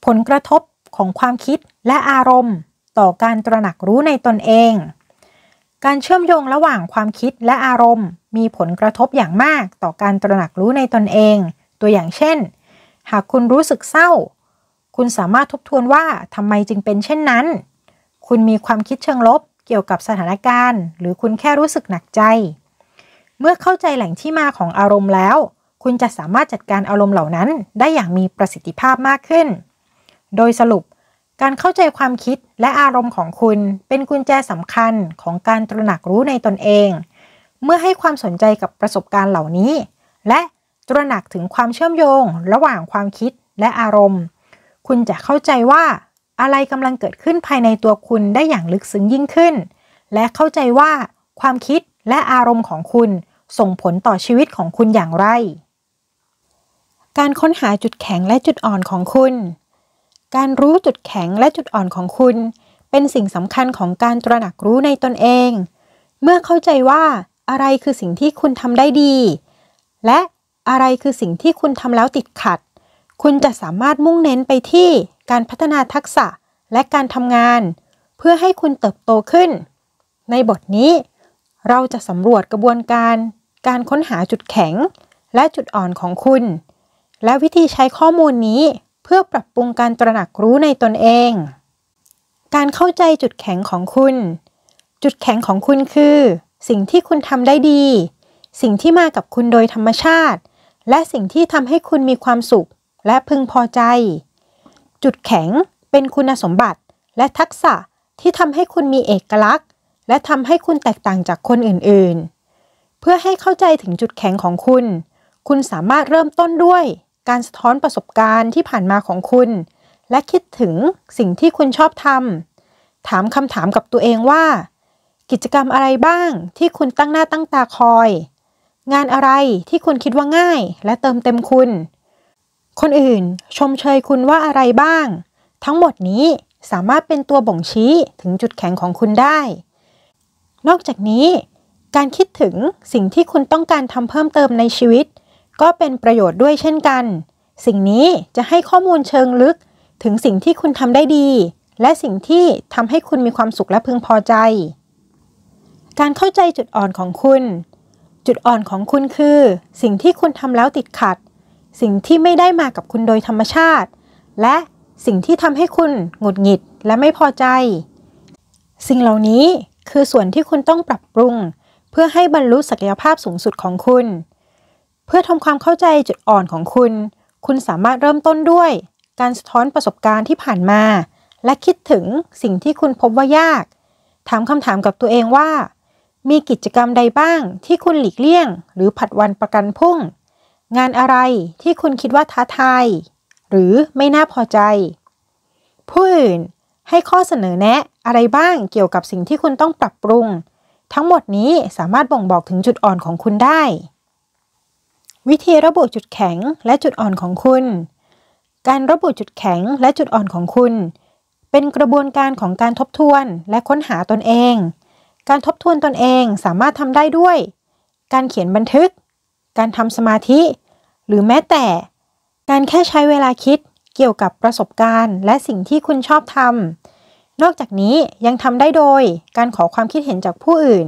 ผลกระทบของความคิดและอารมณ์ ต่อการตระหนักรู้ในตนเอง การเชื่อมโยงระหว่างความคิดและอารมณ์ มีผลกระทบอย่างมากต่อการตระหนักรู้ในตนเอง ตัวอย่างเช่นหากคุณรู้สึกเศร้า คุณสามารถทบทวนว่าทำไมจึงเป็นเช่นนั้น คุณมีความคิดเชิงลบ เกี่ยวกับสถานการณ์ หรือคุณแค่รู้สึกหนักใจ เมื่อเข้าใจแหล่งที่มาของอารมณ์แล้ว คุณจะสามารถจัดการอารมณ์เหล่านั้นได้อย่างมีประสิทธิภาพมากขึ้น โดยสรุป การเข้าใจความคิดและอารมณ์ของคุณเป็นกุญแจสำคัญของการตระหนักรู้ในตนเอง เมื่อให้ความสนใจกับประสบการณ์เหล่านี้ และตระหนักถึงความเชื่อมโยง ระหว่างความคิดและอารมณ์ คุณจะเข้าใจว่าอะไรกำลังเกิดขึ้นภายในตัวคุณได้อย่างลึกซึ้งยิ่งขึ้น และเข้าใจว่า ความคิดและอารมณ์ของคุณส่งผลต่อชีวิตของคุณอย่างไร การค้นหาจุดแข็งและจุดอ่อนของคุณ การรู้จุดแข็งและจุดอ่อนของคุณ เป็นสิ่งสำคัญของการตระหนักรู้ในตนเอง เมื่อเข้าใจว่า อะไรคือสิ่งที่คุณทำได้ดี และอะไรคือสิ่งที่คุณทำแล้วติดขัด คุณจะสามารถมุ่งเน้นไปที่การพัฒนาทักษะและการทำงาน เพื่อให้คุณเติบโตขึ้น ในบทนี้ เราจะสำรวจกระบวนการ การค้นหาจุดแข็งและจุดอ่อนของคุณ และวิธีใช้ข้อมูลนี้ เพื่อปรับปรุงการตระหนักรู้ในตนเอง การเข้าใจจุดแข็งของคุณ จุดแข็งของคุณคือ สิ่งที่คุณทำได้ดี สิ่งที่มากับคุณโดยธรรมชาติและสิ่งที่ทำให้คุณมีความสุข และพึงพอใจ จุดแข็งเป็นคุณสมบัติและทักษะที่ทำให้คุณมีเอกลักษณ์ และทำให้คุณแตกต่างจากคนอื่นๆ เพื่อให้เข้าใจถึงจุดแข็งของคุณ คุณสามารถเริ่มต้นด้วย การสะท้อนประสบการณ์ที่ผ่านมาของคุณ และคิดถึงสิ่งที่คุณชอบทำถามคำถามกับตัวเองว่า กิจกรรมอะไรบ้างที่คุณตั้งหน้าตั้งตาคอยงานอะไรที่คุณคิดว่าง่ายและเติมเต็มคุณ คนอื่นชมเชยคุณว่าอะไรบ้าง ทั้งหมดนี้สามารถเป็นตัวบ่งชี้ถึงจุดแข็งของคุณได้ นอกจากนี้ การคิดถึงสิ่งที่คุณต้องการทำเพิ่มเติมในชีวิต ก็เป็นประโยชน์ด้วยเช่นกัน สิ่งนี้จะให้ข้อมูลเชิงลึกถึงสิ่งที่คุณทำได้ดี และสิ่งที่ทำให้คุณมีความสุขและพึงพอใจ การเข้าใจจุดอ่อนของคุณจุดอ่อนของคุณคือ สิ่งที่คุณทำแล้วติดขัด สิ่งที่ไม่ได้มากับคุณโดยธรรมชาติ และสิ่งที่ทำให้คุณหงุดหงิดและไม่พอใจ สิ่งเหล่านี้คือส่วนที่คุณต้องปรับปรุง เพื่อให้บรรลุศักยภาพสูงสุดของคุณ เพื่อทำความเข้าใจจุดอ่อนของคุณ คุณสามารถเริ่มต้นด้วย การสะท้อนประสบการณ์ที่ผ่านมา และคิดถึงสิ่งที่คุณพบว่ายาก ถามคำถามกับตัวเองว่ามีกิจกรรมใดบ้างที่คุณหลีกเลี่ยง หรือผัดวันประกันพุ่ง งานอะไรที่คุณคิดว่าท้าทายหรือไม่น่าพอใจผู้อื่นให้ข้อเสนอแนะอะไรบ้างเกี่ยวกับสิ่งที่คุณต้องปรับปรุง ทั้งหมดนี้สามารถบ่งบอกถึงจุดอ่อนของคุณได้ วิธีระบุจุดแข็งและจุดอ่อนของคุณ การระบุจุดแข็งและจุดอ่อนของคุณ เป็นกระบวนการของการทบทวนและค้นหาตนเองการทบทวนตนเองสามารถทำได้ด้วย การเขียนบันทึก การทำสมาธิ หรือแม้แต่ การแค่ใช้เวลาคิด เกี่ยวกับประสบการณ์ และสิ่งที่คุณชอบทำ นอกจากนี้ยังทำได้โดยการขอความคิดเห็นจากผู้อื่น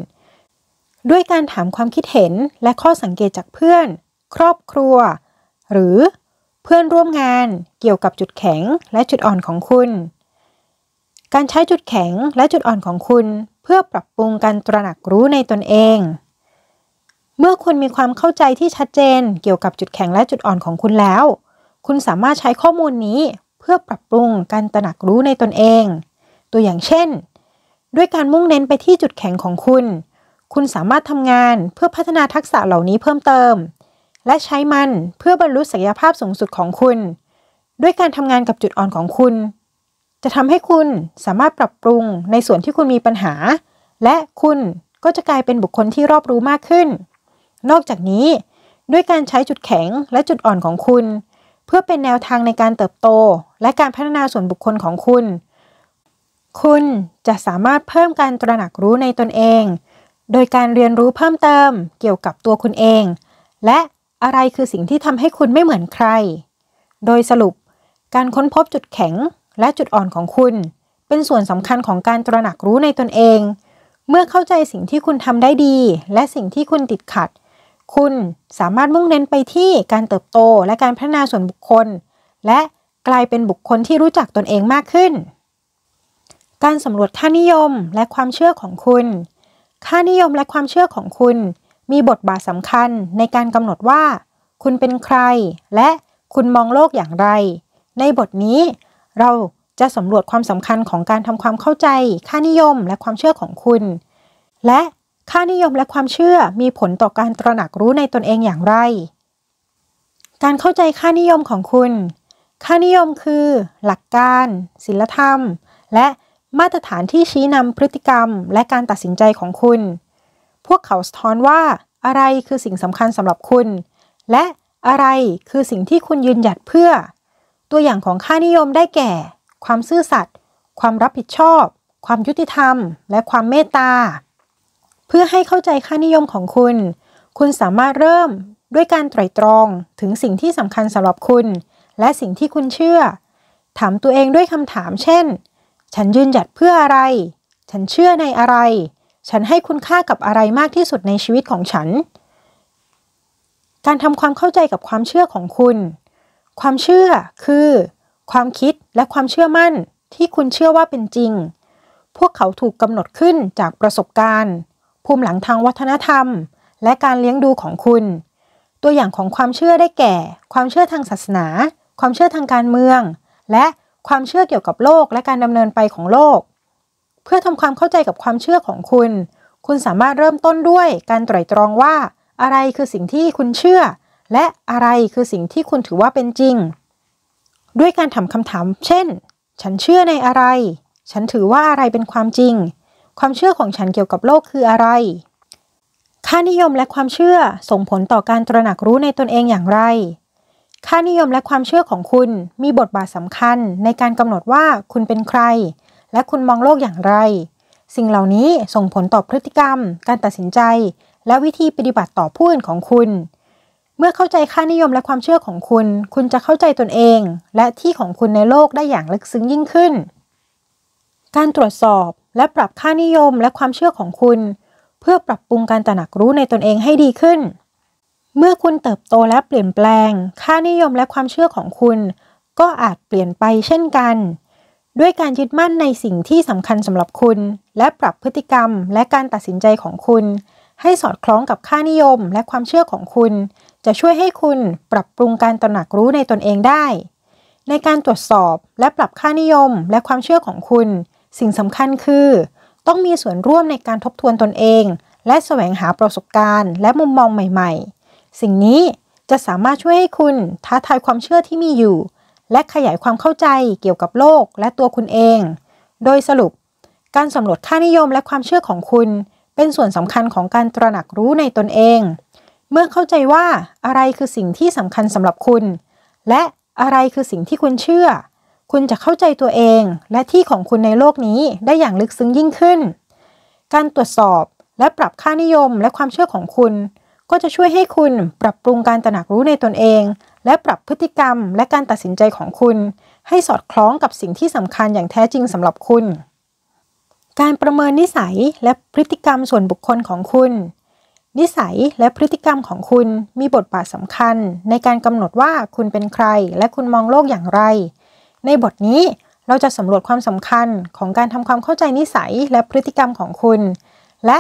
ด้วยการถามความคิดเห็นและข้อสังเกตจากเพื่อน ครอบครัว หรือ เพื่อนร่วมงานเกี่ยวกับจุดแข็งและจุดอ่อนของคุณ การใช้จุดแข็งและจุดอ่อนของคุณเพื่อปรับปรุงการตระหนักรู้ในตนเอง เมื่อคุณมีความเข้าใจที่ชัดเจนเกี่ยวกับจุดแข็งและจุดอ่อนของคุณแล้ว คุณสามารถใช้ข้อมูลนี้เพื่อปรับปรุงการตระหนักรู้ในตนเอง ตัวอย่างเช่น ด้วยการมุ่งเน้นไปที่จุดแข็งของคุณ คุณสามารถทำงานเพื่อพัฒนาทักษะเหล่านี้เพิ่มเติม และใช้มันเพื่อบรรลุศักยภาพสูงสุดของคุณ ด้วยการทำงานกับจุดอ่อนของคุณจะทำให้คุณสามารถปรับปรุงในส่วนที่คุณมีปัญหา และคุณก็จะกลายเป็นบุคคลที่รอบรู้มากขึ้น นอกจากนี้ ด้วยการใช้จุดแข็งและจุดอ่อนของคุณ เพื่อเป็นแนวทางในการเติบโต และการพัฒนาส่วนบุคคลของคุณ คุณจะสามารถเพิ่มการตระหนักรู้ในตนเอง โดยการเรียนรู้เพิ่มเติมเกี่ยวกับตัวคุณเอง และอะไรคือสิ่งที่ทำให้คุณไม่เหมือนใคร โดยสรุปการค้นพบจุดแข็งและจุดอ่อนของคุณ เป็นส่วนสำคัญของการตระหนักรู้ในตนเอง เมื่อเข้าใจสิ่งที่คุณทำได้ดี และสิ่งที่คุณติดขัด คุณสามารถมุ่งเน้นไปที่การเติบโตและการพัฒนาส่วนบุคคล และกลายเป็นบุคคลที่รู้จักตนเองมากขึ้น การสำรวจค่านิยมและความเชื่อของคุณ ค่านิยมและความเชื่อของคุณมีบทบาทสำคัญในการกำหนดว่า คุณเป็นใคร และคุณมองโลกอย่างไร ในบทนี้เราจะสำรวจความสำคัญของการทำความเข้าใจ ค่านิยมและความเชื่อของคุณ และค่านิยมและความเชื่อมีผลต่อการตระหนักรู้ในตนเองอย่างไร การเข้าใจค่านิยมของคุณ ค่านิยมคือ หลักการศีลธรรม และมาตรฐานที่ชี้นำพฤติกรรม และการตัดสินใจของคุณพวกเขาสะท้อนว่าอะไรคือสิ่งสำคัญสำหรับคุณ และอะไรคือสิ่งที่คุณยืนหยัดเพื่อตัวอย่างของค่านิยมได้แก่ ความซื่อสัตย์ความรับผิดชอบ ความยุติธรรม และความเมตตา เพื่อให้เข้าใจค่านิยมของคุณ คุณสามารถเริ่มด้วยการไตร่ตรองถึงสิ่งที่สำคัญสำหรับคุณและสิ่งที่คุณเชื่อ ถามตัวเองด้วยคำถาม เช่น ฉันยืนหยัดเพื่ออะไร ฉันเชื่อในอะไร ฉันให้คุณค่ากับอะไรมากที่สุดในชีวิตของฉัน การทำความเข้าใจกับความเชื่อของคุณความเชื่อคือความคิดและความเชื่อมั่นที่คุณเชื่อว่าเป็นจริง พวกเขาถูกกำหนดขึ้นจากประสบการณ์ ภูมิหลังทางวัฒนธรรม และการเลี้ยงดูของคุณ ตัวอย่างของความเชื่อได้แก่ ความเชื่อทางศาสนา ความเชื่อทางการเมือง และความเชื่อเกี่ยวกับโลกและการดำเนินไปของโลก เพื่อทำความเข้าใจกับความเชื่อของคุณ คุณสามารถเริ่มต้นด้วยการไตร่ตรองว่าอะไรคือสิ่งที่คุณเชื่อและอะไรคือสิ่งที่คุณถือว่าเป็นจริง ด้วยการถามคำถาม เช่น ฉันเชื่อในอะไร ฉันถือว่าอะไรเป็นความจริง ความเชื่อของฉันเกี่ยวกับโลกคืออะไร ค่านิยมและความเชื่อส่งผลต่อการตระหนักรู้ในตนเองอย่างไร ค่านิยมและความเชื่อของคุณมีบทบาทสำคัญในการกำหนดว่าคุณเป็นใคร และคุณมองโลกอย่างไร สิ่งเหล่านี้ส่งผลต่อพฤติกรรม การตัดสินใจ และวิธีปฏิบัติต่อผู้อื่นของคุณเมื่อเข้าใจค่านิยมและความเชื่อของคุณ คุณจะเข้าใจตนเองและที่ของคุณในโลกได้อย่างลึกซึ้งยิ่งขึ้น การตรวจสอบและปรับค่านิยมและความเชื่อของคุณ เพื่อปรับปรุงการตระหนักรู้ในตนเองให้ดีขึ้น เมื่อคุณเติบโตและเปลี่ยนแปลง ค่านิยมและความเชื่อของคุณ ก็อาจเปลี่ยนไปเช่นกัน ด้วยการยึดมั่นในสิ่งที่สำคัญสำหรับคุณ และปรับพฤติกรรม และการตัดสินใจของคุณ ให้สอดคล้องกับค่านิยมและความเชื่อของคุณจะช่วยให้คุณปรับปรุงการตระหนักรู้ในตนเองได้ ในการตรวจสอบและปรับค่านิยมและความเชื่อของคุณ สิ่งสำคัญคือ ต้องมีส่วนร่วมในการทบทวนตนเอง และแสวงหาประสบการณ์และมุมมองใหม่ๆ สิ่งนี้จะสามารถช่วยให้คุณท้าทายความเชื่อที่มีอยู่ และขยายความเข้าใจเกี่ยวกับโลกและตัวคุณเอง โดยสรุปการสำรวจค่านิยมและความเชื่อของคุณ เป็นส่วนสำคัญของการตระหนักรู้ในตนเองเมื่อเข้าใจว่าอะไรคือสิ่งที่สำคัญสำหรับคุณ และอะไรคือสิ่งที่คุณเชื่อ คุณจะเข้าใจตัวเองและที่ของคุณในโลกนี้ได้อย่างลึกซึ้งยิ่งขึ้น การตรวจสอบและปรับค่านิยมและความเชื่อของคุณ ก็จะช่วยให้คุณปรับปรุงการตระหนักรู้ในตนเอง และปรับพฤติกรรมและการตัดสินใจของคุณ ให้สอดคล้องกับสิ่งที่สำคัญอย่างแท้จริงสำหรับคุณ การประเมินนิสัยและพฤติกรรมส่วนบุคคลของคุณนิสัยและพฤติกรรมของคุณมีบทบาทสำคัญ ในการกำหนดว่าคุณเป็นใครและคุณมองโลกอย่างไร ในบทนี้เราจะสำรวจความสำคัญของการทำความเข้าใจนิสัยและพฤติกรรมของคุณ และ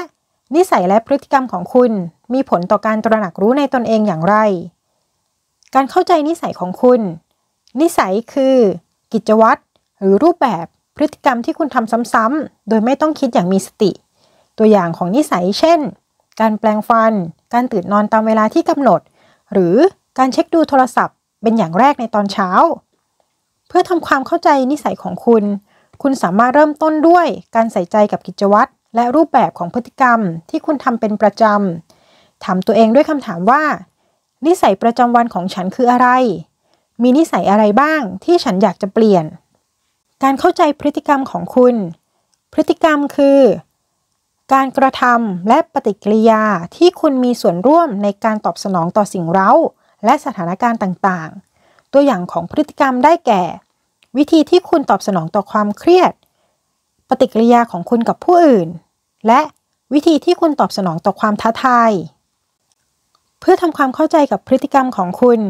นิสัยและพฤติกรรมของคุณ มีผลต่อการตระหนักรู้ในตนเองอย่างไร การเข้าใจนิสัยของคุณ นิสัยคือ กิจวัตรหรือรูปแบบ พฤติกรรมที่คุณทำซ้ำๆโดยไม่ต้องคิดอย่างมีสติ ตัวอย่างของนิสัยเช่นการแปลงฟัน การตื่นนอนตามเวลาที่กำหนด หรือการเช็คดูโทรศัพท์เป็นอย่างแรกในตอนเช้า เพื่อทำความเข้าใจนิสัยของคุณ คุณสามารถเริ่มต้นด้วย การใส่ใจกับกิจวัตร และรูปแบบของพฤติกรรมที่คุณทำเป็นประจำ ถามตัวเองด้วยคำถามว่า นิสัยประจำวันของฉันคืออะไร มีนิสัยอะไรบ้าง ที่ฉันอยากจะเปลี่ยน การเข้าใจพฤติกรรมของคุณ พฤติกรรมคือการกระทำและปฏิกิริยาที่คุณมีส่วนร่วมในการตอบสนองต่อสิ่งเร้า และสถานการณ์ต่างๆ ตัวอย่างของพฤติกรรมได้แก่ วิธีที่คุณตอบสนองต่อความเครียด ปฏิกิริยาของคุณกับผู้อื่น และวิธีที่คุณตอบสนองต่อความท้าทายเพื่อทำความเข้าใจกับพฤติกรรมของคุณ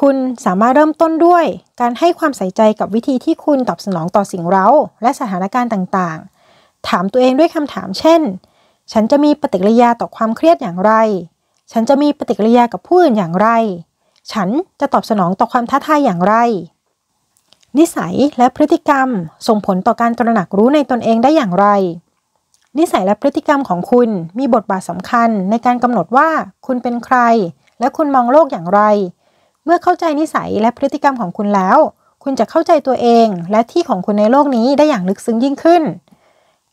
คุณสามารถเริ่มต้นด้วยการให้ความใส่ใจกับวิธีที่คุณตอบสนองต่อสิ่งเร้า และสถานการณ์ต่างๆถามตัวเองด้วยคำถามเช่น ฉันจะมีปฏิกิริยาต่อความเครียดอย่างไร ฉันจะมีปฏิกิริยากับผู้อื่นอย่างไร ฉันจะตอบสนองต่อความท้าทายอย่างไร นิสัยและพฤติกรรมส่งผลต่อการตระหนักรู้ในตนเองได้อย่างไร นิสัยและพฤติกรรมของคุณมีบทบาทสำคัญในการกำหนดว่า คุณเป็นใคร และคุณมองโลกอย่างไร เมื่อเข้าใจนิสัยและพฤติกรรมของคุณแล้ว คุณจะเข้าใจตัวเอง และที่ของคุณในโลกนี้ได้อย่างลึกซึ้งยิ่งขึ้น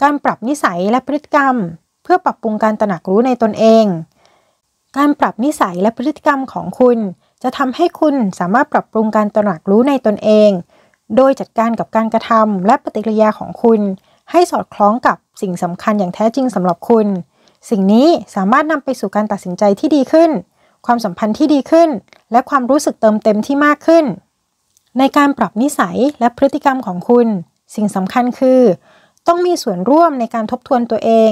การปรับนิสัยและพฤติกรรม เพื่อปรับปรุงการตระหนักรู้ในตนเอง การปรับนิสัยและพฤติกรรมของคุณ จะทำให้คุณสามารถปรับปรุงการตระหนักรู้ในตนเอง โดยจัดการกับการกระทำและปฏิกิริยาของคุณ ให้สอดคล้องกับสิ่งสำคัญอย่างแท้จริงสำหรับคุณ สิ่งนี้สามารถนำไปสู่การตัดสินใจที่ดีขึ้น ความสัมพันธ์ที่ดีขึ้น และความรู้สึกเติมเต็มที่มากขึ้น ในการปรับนิสัยและพฤติกรรมของคุณ สิ่งสำคัญคือต้องมีส่วนร่วมในการทบทวนตัวเอง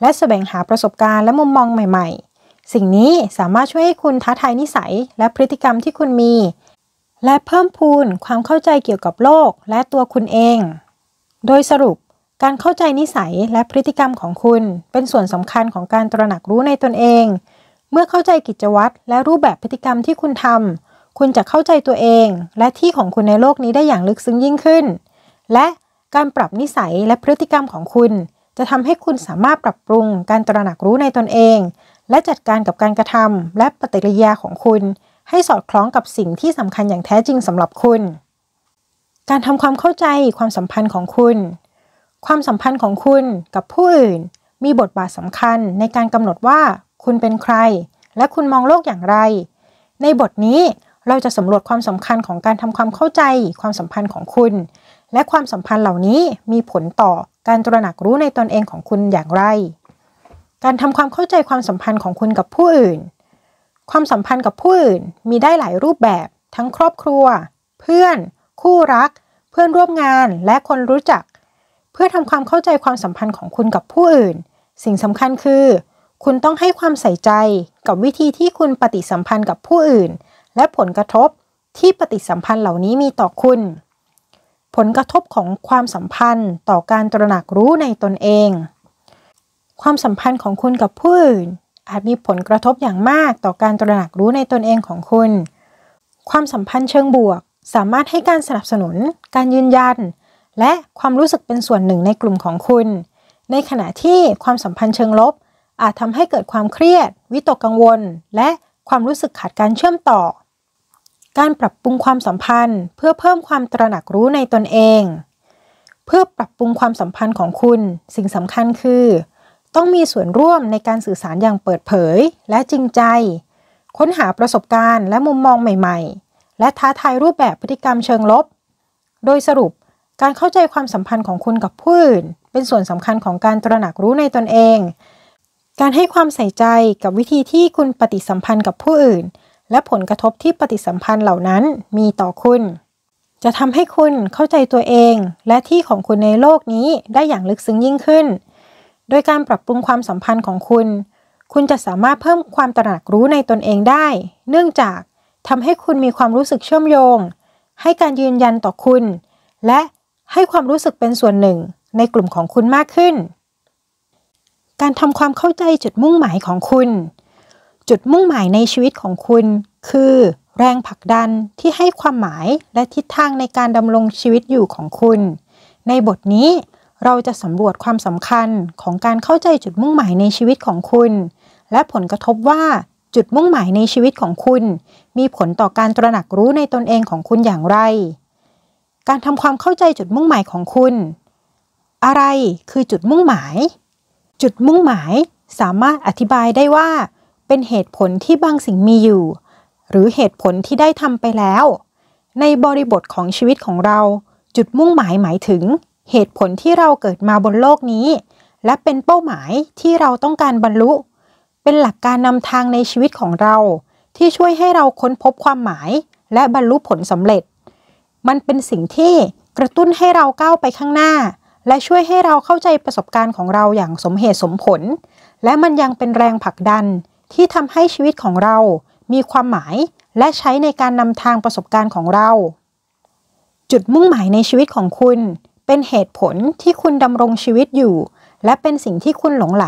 และแสวงหาประสบการณ์และมุมมองใหม่ๆ สิ่งนี้สามารถช่วยให้คุณท้าทายนิสัยและพฤติกรรมที่คุณมี และเพิ่มพูนความเข้าใจเกี่ยวกับโลกและตัวคุณเอง โดยสรุป การเข้าใจนิสัยและพฤติกรรมของคุณเป็นส่วนสำคัญของการตระหนักรู้ในตนเอง เมื่อเข้าใจกิจวัตรและรูปแบบพฤติกรรมที่คุณทำคุณจะเข้าใจตัวเอง และที่ของคุณในโลกนี้ได้อย่างลึกซึ้งยิ่งขึ้น และการปรับนิสัยและพฤติกรรมของคุณ จะทำให้คุณสามารถปรับปรุงการตระหนักรู้ในตนเอง และจัดการกับการกระทำและปฏิกิริยาของคุณ ให้สอดคล้องกับสิ่งที่สำคัญอย่างแท้จริงสำหรับคุณ การทำความเข้าใจความสัมพันธ์ของคุณ ความสัมพันธ์ของคุณกับผู้อื่นมีบทบาทสำคัญในการกำหนดว่า คุณเป็นใคร และคุณมองโลกอย่างไร ในบทนี้เราจะสำรวจความสำคัญของการทำความเข้าใจความสัมพันธ์ของคุณและความสัมพันธ์เหล่านี้มีผลต่อการตระหนักรู้ในตนเองของคุณอย่างไร การทำความเข้าใจความสัมพันธ์ของคุณกับผู้อื่น ความสัมพันธ์กับผู้อื่นมีได้หลายรูปแบบ ทั้งครอบครัว เพื่อน คู่รัก เพื่อนร่วมงาน และคนรู้จัก เพื่อทำความเข้าใจความสัมพันธ์ของคุณกับผู้อื่น สิ่งสำคัญคือ คุณต้องให้ความใส่ใจกับวิธีที่คุณปฏิสัมพันธ์กับผู้อื่น และผลกระทบที่ปฏิสัมพันธ์เหล่านี้มีต่อคุณผลกระทบของความสัมพันธ์ต่อการตระหนักรู้ในตนเอง ความสัมพันธ์ของคุณกับผู้อื่นอาจมีผลกระทบอย่างมากต่อการตระหนักรู้ในตนเองของคุณ ความสัมพันธ์เชิงบวก สามารถให้การสนับสนุน การยืนยัน และความรู้สึกเป็นส่วนหนึ่งในกลุ่มของคุณ ในขณะที่ความสัมพันธ์เชิงลบ อาจทำให้เกิดความเครียด วิตกกังวล และความรู้สึกขาดการเชื่อมต่อการปรับปรุงความสัมพันธ์เพื่อเพิ่มความตระหนักรู้ในตนเอง เพื่อปรับปรุงความสัมพันธ์ของคุณสิ่งสำคัญคือ ต้องมีส่วนร่วมในการสื่อสารอย่างเปิดเผยและจริงใจ ค้นหาประสบการณ์และมุมมองใหม่ๆ และท้าทายรูปแบบพฤติกรรมเชิงลบ โดยสรุปการเข้าใจความสัมพันธ์ของคุณกับผู้อื่น เป็นส่วนสำคัญของการตระหนักรู้ในตนเอง การให้ความใส่ใจกับวิธีที่คุณปฏิสัมพันธ์กับผู้อื่นและผลกระทบที่ปฏิสัมพันธ์เหล่านั้นมีต่อคุณ จะทำให้คุณเข้าใจตัวเองและที่ของคุณในโลกนี้ได้อย่างลึกซึ้งยิ่งขึ้น โดยการปรับปรุงความสัมพันธ์ของคุณ คุณจะสามารถเพิ่มความตระหนักรู้ในตนเองได้ เนื่องจากทำให้คุณมีความรู้สึกเชื่อมโยง ให้การยืนยันต่อคุณ และให้ความรู้สึกเป็นส่วนหนึ่งในกลุ่มของคุณมากขึ้น การทำความเข้าใจจุดมุ่งหมายของคุณจุดมุ่งหมายในชีวิตของคุณ คือ แรงผลักดันที่ให้ความหมายและทิศทางในการดำรงชีวิตอยู่ของคุณ ในบทนี้ เราจะสำรวจความสำคัญของการเข้าใจจุดมุ่งหมายในชีวิตของคุณ และผลกระทบว่า จุดมุ่งหมายในชีวิตของคุณ มีผลต่อการตระหนักรู้ในตนเองของคุณอย่างไร การทำความเข้าใจจุดมุ่งหมายของคุณ อะไรคือจุดมุ่งหมาย จุดมุ่งหมายสามารถอธิบายได้ว่าเป็นเหตุผลที่บางสิ่งมีอยู่ หรือเหตุผลที่ได้ทำไปแล้ว ในบริบทของชีวิตของเราจุดมุ่งหมายหมายถึงเหตุผลที่เราเกิดมาบนโลกนี้ และเป็นเป้าหมายที่เราต้องการบรรลุเป็นหลักการนำทางในชีวิตของเราที่ช่วยให้เราค้นพบความหมาย และบรรลุผลสำเร็จ มันเป็นสิ่งที่กระตุ้นให้เราก้าวไปข้างหน้า และช่วยให้เราเข้าใจประสบการณ์ของเราอย่างสมเหตุสมผล และมันยังเป็นแรงผลักดันที่ทำให้ชีวิตของเรามีความหมาย และใช้ในการนำทางประสบการณ์ของเรา จุดมุ่งหมายในชีวิตของคุณ เป็นเหตุผลที่คุณดำรงชีวิตอยู่ และเป็นสิ่งที่คุณหลงไหล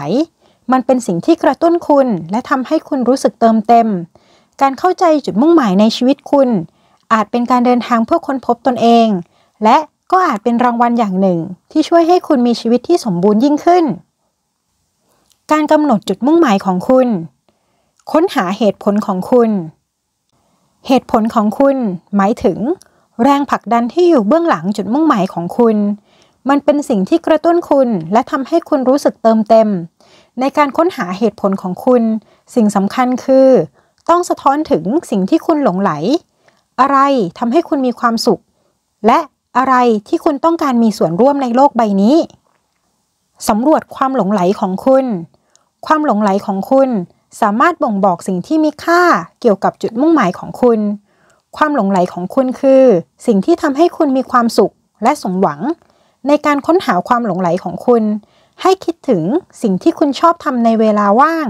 มันเป็นสิ่งที่กระตุ้นคุณ และทำให้คุณรู้สึกเติมเต็ม การเข้าใจจุดมุ่งหมายในชีวิตคุณ อาจเป็นการเดินทางเพื่อค้นพบตนเอง และก็อาจเป็นรางวัลอย่างหนึ่ง ที่ช่วยให้คุณมีชีวิตที่สมบูรณ์ยิ่งขึ้น การกำหนดจุดมุ่งหมายของคุณค้นหาเหตุผลของคุณ เหตุผลของคุณ หมายถึง แรงผลักดันที่อยู่เบื้องหลังจุดมุ่งหมายของคุณ มันเป็นสิ่งที่กระตุ้นคุณและทำให้คุณรู้สึกเติมเต็ม ในการค้นหาเหตุผลของคุณ สิ่งสำคัญคือ ต้องสะท้อนถึงสิ่งที่คุณหลงไหล อะไรทำให้คุณมีความสุข และอะไรที่คุณต้องการมีส่วนร่วมในโลกใบนี้สำรวจความหลงไหลของคุณ ความหลงไหลของคุณสามารถบ่งบอกสิ่งที่มีค่าเกี่ยวกับจุดมุ่งหมายของคุณ ความหลงไหลของคุณคือสิ่งที่ทำให้คุณมีความสุขและสมหวัง ในการค้นหาความหลงไหลของคุณ ให้คิดถึงสิ่งที่คุณชอบทำในเวลาว่าง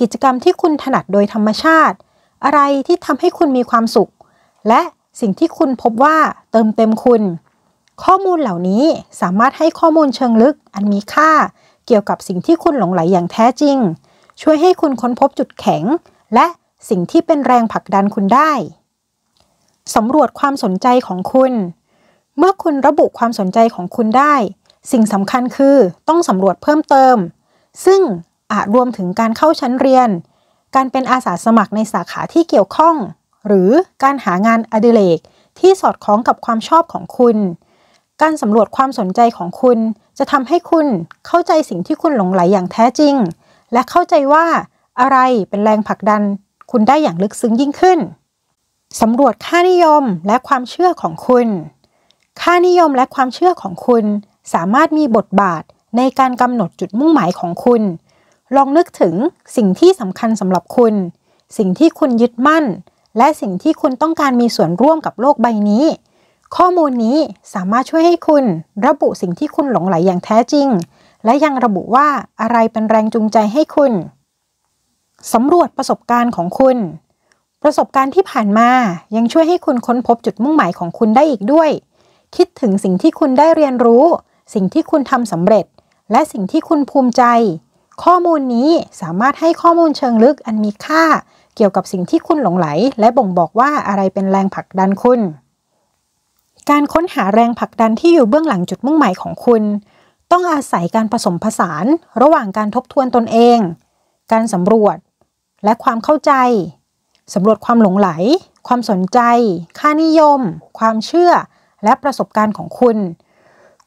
กิจกรรมที่คุณถนัดโดยธรรมชาติ อะไรที่ทำให้คุณมีความสุข และสิ่งที่คุณพบว่าเติมเต็มคุณ ข้อมูลเหล่านี้สามารถให้ข้อมูลเชิงลึกอันมีค่า เกี่ยวกับสิ่งที่คุณหลงไหลอย่างแท้จริงช่วยให้คุณค้นพบจุดแข็งและสิ่งที่เป็นแรงผลักดันคุณได้ สำรวจความสนใจของคุณ เมื่อคุณระบุความสนใจของคุณได้ สิ่งสำคัญคือต้องสำรวจเพิ่มเติม ซึ่งอาจรวมถึงการเข้าชั้นเรียน การเป็นอาสาสมัครในสาขาที่เกี่ยวข้อง หรือการหางานอดิเรกที่สอดคล้องกับความชอบของคุณ การสำรวจความสนใจของคุณ จะทำให้คุณเข้าใจสิ่งที่คุณหลงไหลอย่างแท้จริงและเข้าใจว่าอะไรเป็นแรงผลักดัน คุณได้อย่างลึกซึ้งยิ่งขึ้น สำรวจค่านิยมและความเชื่อของคุณ ค่านิยมและความเชื่อของคุณ สามารถมีบทบาทในการกำหนดจุดมุ่งหมายของคุณ ลองนึกถึงสิ่งที่สำคัญสำหรับคุณ สิ่งที่คุณยึดมั่น และสิ่งที่คุณต้องการมีส่วนร่วมกับโลกใบนี้ ข้อมูลนี้สามารถช่วยให้คุณระบุสิ่งที่คุณหลงไหลอย่างแท้จริงและยังระบุว่าอะไรเป็นแรงจูงใจให้คุณ สำรวจประสบการณ์ของคุณ ประสบการณ์ที่ผ่านมา ยังช่วยให้คุณค้นพบจุดมุ่งหมายของคุณได้อีกด้วย คิดถึงสิ่งที่คุณได้เรียนรู้ สิ่งที่คุณทำสำเร็จ และสิ่งที่คุณภูมิใจ ข้อมูลนี้สามารถให้ข้อมูลเชิงลึกอันมีค่า เกี่ยวกับสิ่งที่คุณหลงไหล และบ่งบอกว่าอะไรเป็นแรงผลักดันคุณ การค้นหาแรงผลักดันที่อยู่เบื้องหลังจุดมุ่งหมายของคุณต้องอาศัยการผสมผสาน ระหว่างการทบทวนตนเอง การสำรวจและความเข้าใจสำรวจความหลงไหล ความสนใจ ค่านิยมความเชื่อ และประสบการณ์ของคุณ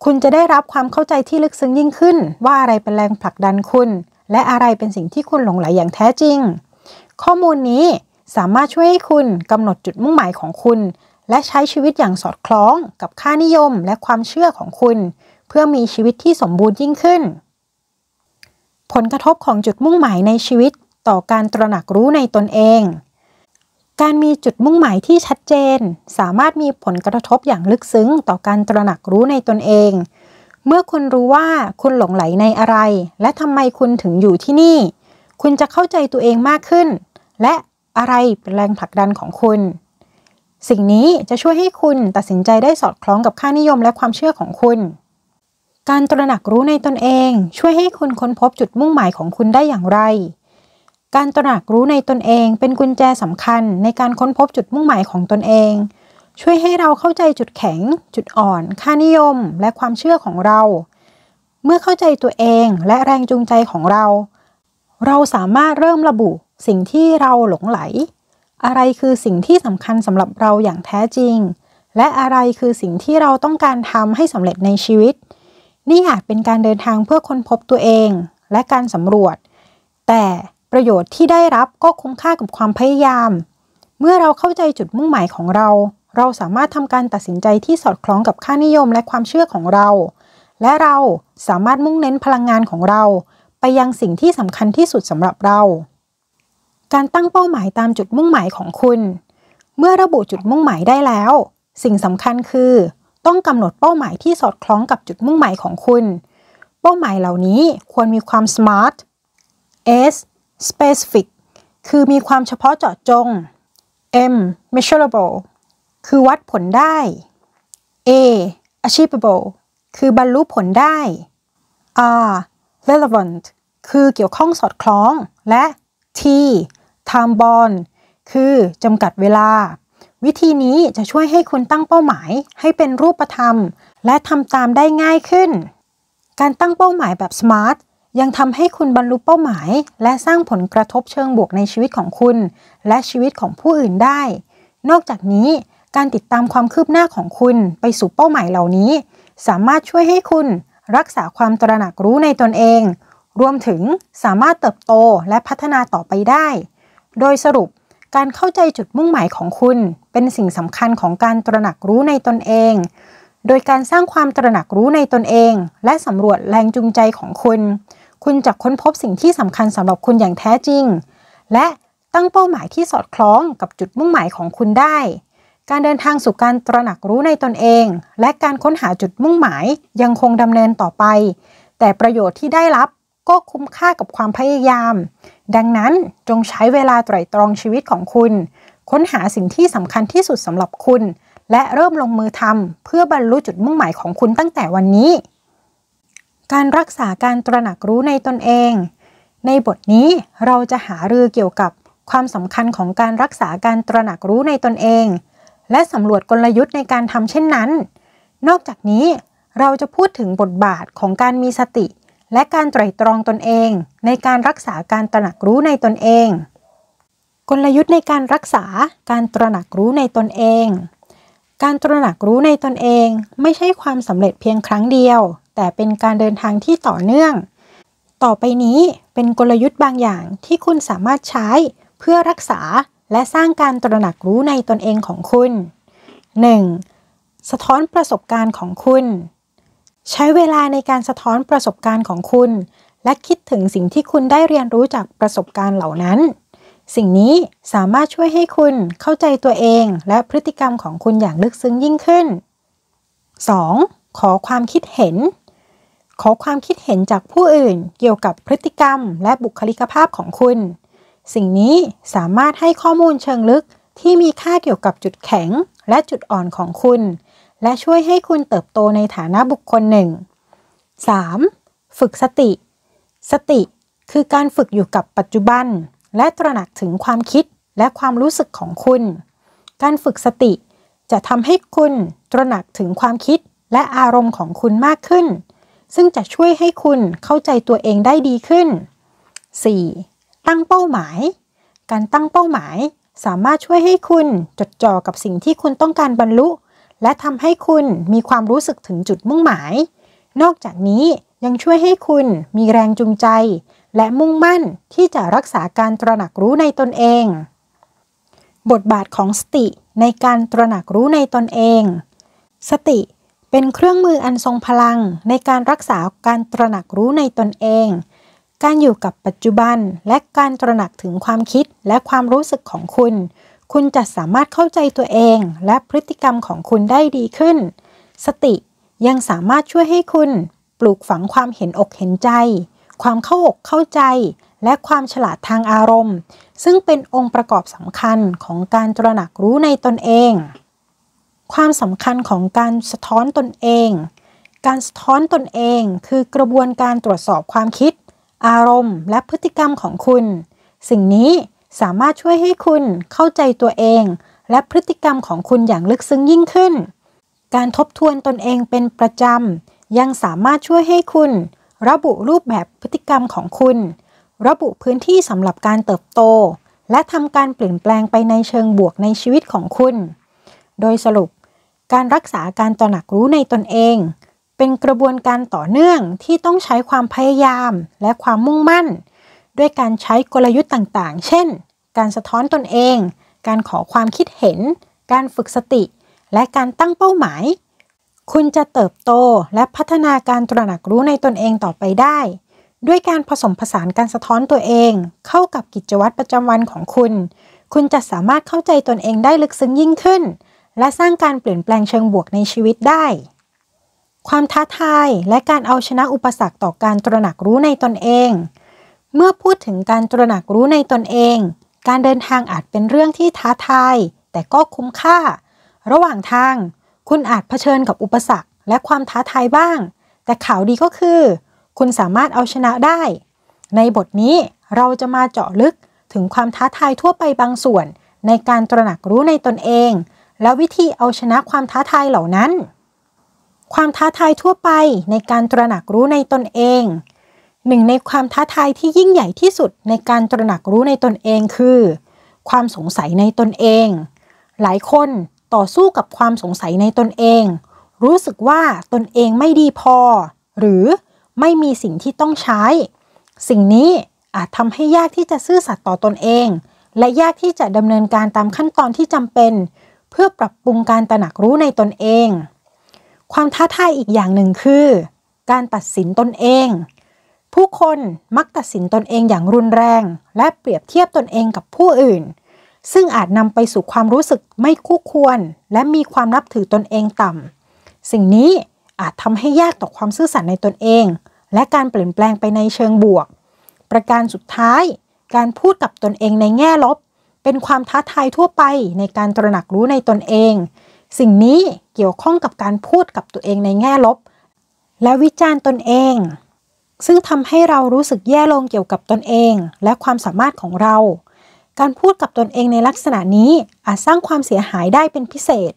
คุณจะได้รับความเข้าใจที่ลึกซึ้งยิ่งขึ้น ว่าอะไรเป็นแรงผลักดันคุณ และอะไรเป็นสิ่งที่คุณหลงไหลอย่างแท้จริง ข้อมูลนี้สามารถช่วยให้คุณกำหนดจุดมุ่งหมายของคุณ และใช้ชีวิตอย่างสอดคล้อง กับค่านิยมและความเชื่อของคุณเพื่อมีชีวิตที่สมบูรณ์ยิ่งขึ้น ผลกระทบของจุดมุ่งหมายในชีวิตต่อการตระหนักรู้ในตนเอง การมีจุดมุ่งหมายที่ชัดเจน สามารถมีผลกระทบอย่างลึกซึ้ง ต่อการตระหนักรู้ในตนเอง เมื่อคุณรู้ว่าคุณหลงไหลในอะไร และทำไมคุณถึงอยู่ที่นี่ คุณจะเข้าใจตัวเองมากขึ้น และอะไรเป็นแรงผลักดันของคุณ สิ่งนี้จะช่วยให้คุณตัดสินใจได้สอดคล้องกับค่านิยมและความเชื่อของคุณการตระหนักรู้ในตนเอง ช่วยให้คุณค้นพบจุดมุ่งหมายของคุณได้อย่างไร การตระหนักรู้ในตนเองเป็นกุญแจสำคัญในการค้นพบจุดมุ่งหมายของตนเอง ช่วยให้เราเข้าใจจุดแข็ง จุดอ่อน ค่านิยม และความเชื่อของเรา เมื่อเข้าใจตัวเองและแรงจูงใจของเรา เราสามารถเริ่มระบุสิ่งที่เราหลงไหล อะไรคือสิ่งที่สำคัญสำหรับเราอย่างแท้จริง และอะไรคือสิ่งที่เราต้องการทำให้สำเร็จในชีวิตนี่อาจเป็นการเดินทางเพื่อค้นพบตัวเองและการสำรวจ แต่ประโยชน์ที่ได้รับก็คุ้มค่ากับความพยายาม เมื่อเราเข้าใจจุดมุ่งหมายของเรา เราสามารถทำการตัดสินใจที่สอดคล้องกับค่านิยมและความเชื่อของเรา และเราสามารถมุ่งเน้นพลังงานของเรา ไปยังสิ่งที่สำคัญที่สุดสำหรับเรา การตั้งเป้าหมายตามจุดมุ่งหมายของคุณ เมื่อระบุจุดมุ่งหมายได้แล้ว สิ่งสำคัญคือต้องกำหนดเป้าหมายที่สอดคล้องกับจุดมุ่งหมายของคุณ เป้าหมายเหล่านี้ควรมีความ smart S specific คือมีความเฉพาะเจาะจง M measurable คือวัดผลได้ A achievable คือบรรลุผลได้ R relevant คือเกี่ยวข้องสอดคล้อง และ T time bound คือจำกัดเวลาวิธีนี้จะช่วยให้คุณตั้งเป้าหมายให้เป็นรูปธรรม และทำตามได้ง่ายขึ้น การตั้งเป้าหมายแบบสมาร์ทยังทำให้คุณบรรลุเป้าหมาย และสร้างผลกระทบเชิงบวกในชีวิตของคุณ และชีวิตของผู้อื่นได้ นอกจากนี้ การติดตามความคืบหน้าของคุณไปสู่เป้าหมายเหล่านี้ สามารถช่วยให้คุณรักษาความตระหนักรู้ในตนเอง รวมถึงสามารถเติบโตและพัฒนาต่อไปได้ โดยสรุปการเข้าใจจุดมุ่งหมายของคุณเป็นสิ่งสำคัญของการตระหนักรู้ในตนเอง โดยการสร้างความตระหนักรู้ในตนเอง และสำรวจแรงจูงใจของคุณ คุณจะค้นพบสิ่งที่สำคัญสำหรับคุณอย่างแท้จริง และตั้งเป้าหมายที่สอดคล้องกับจุดมุ่งหมายของคุณได้ การเดินทางสู่การตระหนักรู้ในตนเอง และการค้นหาจุดมุ่งหมายยังคงดำเนินต่อไป แต่ประโยชน์ที่ได้รับก็คุ้มค่ากับความพยายาม ดังนั้นจงใช้เวลาไตร่ตรองชีวิตของคุณค้นหาสิ่งที่สำคัญที่สุดสำหรับคุณ และเริ่มลงมือทำ เพื่อบรรลุจุดมุ่งหมายของคุณตั้งแต่วันนี้ การรักษาการตระหนักรู้ในตนเอง ในบทนี้เราจะหารือเกี่ยวกับความสำคัญของการรักษาการตระหนักรู้ในตนเอง และสำรวจกลยุทธ์ในการทำเช่นนั้น นอกจากนี้เราจะพูดถึงบทบาทของการมีสติและการไตร่ตรองตนเอง ในการรักษาการตระหนักรู้ในตนเองกลยุทธ์ในการรักษาการตระหนักรู้ในตนเอง การตระหนักรู้ในตนเองไม่ใช่ความสำเร็จเพียงครั้งเดียว แต่เป็นการเดินทางที่ต่อเนื่อง ต่อไปนี้เป็นกลยุทธ์บางอย่างที่คุณสามารถใช้เพื่อรักษาและสร้างการตระหนักรู้ในตนเองของคุณ 1. สะท้อนประสบการณ์ของคุณ ใช้เวลาในการสะท้อนประสบการณ์ของคุณ และคิดถึงสิ่งที่คุณได้เรียนรู้จากประสบการณ์เหล่านั้นสิ่งนี้สามารถช่วยให้คุณเข้าใจตัวเองและพฤติกรรมของคุณอย่างลึกซึ้งยิ่งขึ้น 2. ขอความคิดเห็น ขอความคิดเห็นจากผู้อื่นเกี่ยวกับพฤติกรรม และบุคลิกภาพของคุณ สิ่งนี้สามารถให้ข้อมูลเชิงลึกที่มีค่าเกี่ยวกับจุดแข็งและจุดอ่อนของคุณ และช่วยให้คุณเติบโตในฐานะบุคคลหนึ่ง 3. ฝึกสติ สติ คือการฝึกอยู่กับปัจจุบันและตระหนักถึงความคิดและความรู้สึกของคุณ การฝึกสติจะทำให้คุณตระหนักถึงความคิดและอารมณ์ของคุณมากขึ้น ซึ่งจะช่วยให้คุณเข้าใจตัวเองได้ดีขึ้น 4. ตั้งเป้าหมาย การตั้งเป้าหมายสามารถช่วยให้คุณจดจ่อกับสิ่งที่คุณต้องการบรรลุ และทำให้คุณมีความรู้สึกถึงจุดมุ่งหมาย นอกจากนี้ยังช่วยให้คุณมีแรงจูงใจและมุ่งมั่นที่จะรักษาการตระหนักรู้ในตนเอง บทบาทของสติ ในการตระหนักรู้ในตนเอง สติ เป็นเครื่องมืออันทรงพลัง ในการรักษาการตระหนักรู้ในตนเอง การอยู่กับปัจจุบันและการตระหนักถึงความคิดและความรู้สึกของคุณ คุณจะสามารถเข้าใจตัวเอง และพฤติกรรมของคุณได้ดีขึ้น สติยังสามารถช่วยให้คุณปลูกฝังความเห็นอกเห็นใจความเข้าอกเข้าใจและความฉลาดทางอารมณ์ ซึ่งเป็นองค์ประกอบสำคัญของการตระหนักรู้ในตนเอง ความสำคัญของการสะท้อนตนเอง การสะท้อนตนเองคือกระบวนการตรวจสอบความคิด อารมณ์ และพฤติกรรมของคุณ สิ่งนี้สามารถช่วยให้คุณเข้าใจตัวเอง และพฤติกรรมของคุณอย่างลึกซึ้งยิ่งขึ้น การทบทวนตนเองเป็นประจำยังสามารถช่วยให้คุณระบุรูปแบบพฤติกรรมของคุณ ระบุพื้นที่สำหรับการเติบโต และทำการเปลี่ยนแปลงไปในเชิงบวกในชีวิตของคุณ โดยสรุป การรักษาการตระหนักรู้ในตนเอง เป็นกระบวนการต่อเนื่องที่ต้องใช้ความพยายามและความมุ่งมั่น ด้วยการใช้กลยุทธ์ต่างๆ เช่น การสะท้อนตนเอง การขอความคิดเห็น การฝึกสติ และการตั้งเป้าหมายคุณจะเติบโตและพัฒนาการตระหนักรู้ในตนเองต่อไปได้ ด้วยการผสมผสานการสะท้อนตัวเอง เข้ากับกิจวัตรประจำวันของคุณ คุณจะสามารถเข้าใจตนเองได้ลึกซึ้งยิ่งขึ้น และสร้างการเปลี่ยนแปลงเชิงบวกในชีวิตได้ ความท้าทาย และการเอาชนะอุปสรรคต่อการตระหนักรู้ในตนเอง เมื่อพูดถึงการตระหนักรู้ในตนเอง การเดินทางอาจเป็นเรื่องที่ท้าทายแต่ก็คุ้มค่า ระหว่างทางคุณอาจเผชิญกับอุปสรรคและความท้าทายบ้าง แต่ข่าวดีก็คือ คุณสามารถเอาชนะได้ ในบทนี้เราจะมาเจาะลึกถึงความท้าทายทั่วไปบางส่วน ในการตระหนักรู้ในตนเอง และวิธีเอาชนะความท้าทายเหล่านั้น ความท้าทายทั่วไปในการตระหนักรู้ในตนเอง หนึ่ง ในความท้าทายที่ยิ่งใหญ่ที่สุดในการตระหนักรู้ในตนเองคือ ความสงสัยในตนเอง หลายคนต่อสู้กับความสงสัยในตนเอง รู้สึกว่าตนเองไม่ดีพอ หรือไม่มีสิ่งที่ต้องใช้ สิ่งนี้อาจทำให้ยากที่จะซื่อสัตย์ต่อตนเอง และยากที่จะดำเนินการตามขั้นตอนที่จำเป็น เพื่อปรับปรุงการตระหนักรู้ในตนเอง ความท้าทายอีกอย่างหนึ่งคือ การตัดสินตนเอง ผู้คนมักตัดสินตนเองอย่างรุนแรง และเปรียบเทียบตนเองกับผู้อื่นซึ่งอาจนำไปสู่ความรู้สึกไม่คู่ควร และมีความนับถือตนเองต่ำสิ่งนี้อาจทำให้ยากต่อความซื่อสัตย์ในตนเอง และการเปลี่ยนแปลงไปในเชิงบวก ประการสุดท้ายการพูดกับตนเองในแง่ลบ เป็นความท้าทายทั่วไปในการตระหนักรู้ในตนเอง สิ่งนี้เกี่ยวข้องกับการพูดกับตัวเองในแง่ลบ และวิจารณ์ตนเอง ซึ่งทำให้เรารู้สึกแย่ลงเกี่ยวกับตนเองและความสามารถของเราการพูดกับตนเองในลักษณะนี้อาจสร้างความเสียหายได้เป็นพิเศษ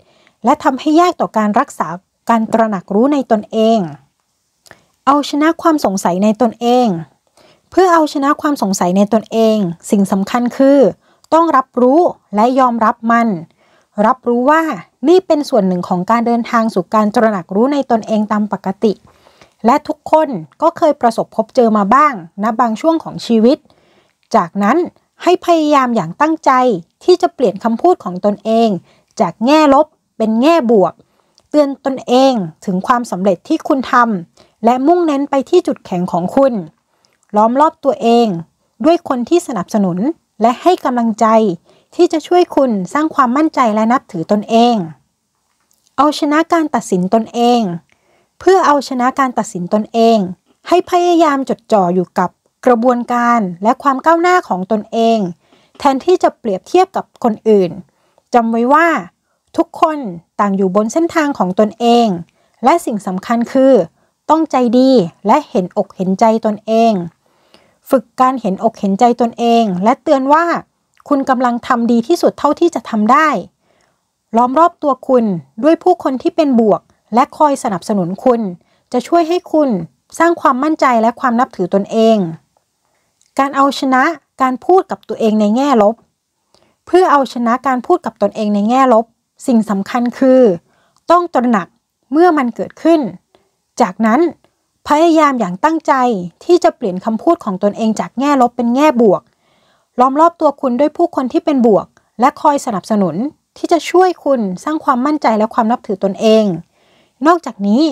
และทำให้ยากต่อการรักษาการตระหนักรู้ในตนเอง เอาชนะความสงสัยในตนเอง เพื่อเอาชนะความสงสัยในตนเองสิ่งสำคัญคือต้องรับรู้และยอมรับมันรับรู้ว่านี่เป็นส่วนหนึ่งของการเดินทางสู่การตระหนักรู้ในตนเองตามปกติ และทุกคนก็เคยประสบพบเจอมาบ้างณนะบางช่วงของชีวิต จากนั้นให้พยายามอย่างตั้งใจที่จะเปลี่ยนคำพูดของตนเอง จากแง่ลบเป็นแง่บวก เตือนตนเองถึงความสำเร็จที่คุณทำและมุ่งเน้นไปที่จุดแข็งของคุณ ล้อมรอบตัวเอง ด้วยคนที่สนับสนุนและให้กำลังใจที่จะช่วยคุณสร้างความมั่นใจและนับถือตนเอง เอาชนะการตัดสินตนเอง เพื่อเอาชนะการตัดสินตนเอง ให้พยายามจดจ่ออยู่กับกระบวนการและความก้าวหน้าของตนเอง แทนที่จะเปรียบเทียบกับคนอื่นจำไว้ว่า ทุกคนต่างอยู่บนเส้นทางของตนเอง และสิ่งสำคัญคือ ต้องใจดีและเห็นอกเห็นใจตนเอง ฝึกการเห็นอกเห็นใจตนเอง และเตือนว่า คุณกำลังทำดีที่สุดเท่าที่จะทำได้ ล้อมรอบตัวคุณด้วยผู้คนที่เป็นบวกและคอยสนับสนุนคุณ จะช่วยให้คุณสร้างความมั่นใจและความนับถือตนเองการเอาชนะการพูดกับตัวเองในแง่ลบ เพื่อเอาชนะการพูดกับตนเองในแง่ลบสิ่งสำคัญคือ ต้องตระหนักเมื่อมันเกิดขึ้น จากนั้นพยายามอย่างตั้งใจที่จะเปลี่ยนคำพูดของตนเองจากแง่ลบเป็นแง่บวก ล้อมรอบตัวคุณด้วยผู้คนที่เป็นบวกและคอยสนับสนุนที่จะช่วยคุณสร้างความมั่นใจและความนับถือตนเอง นอกจากนี้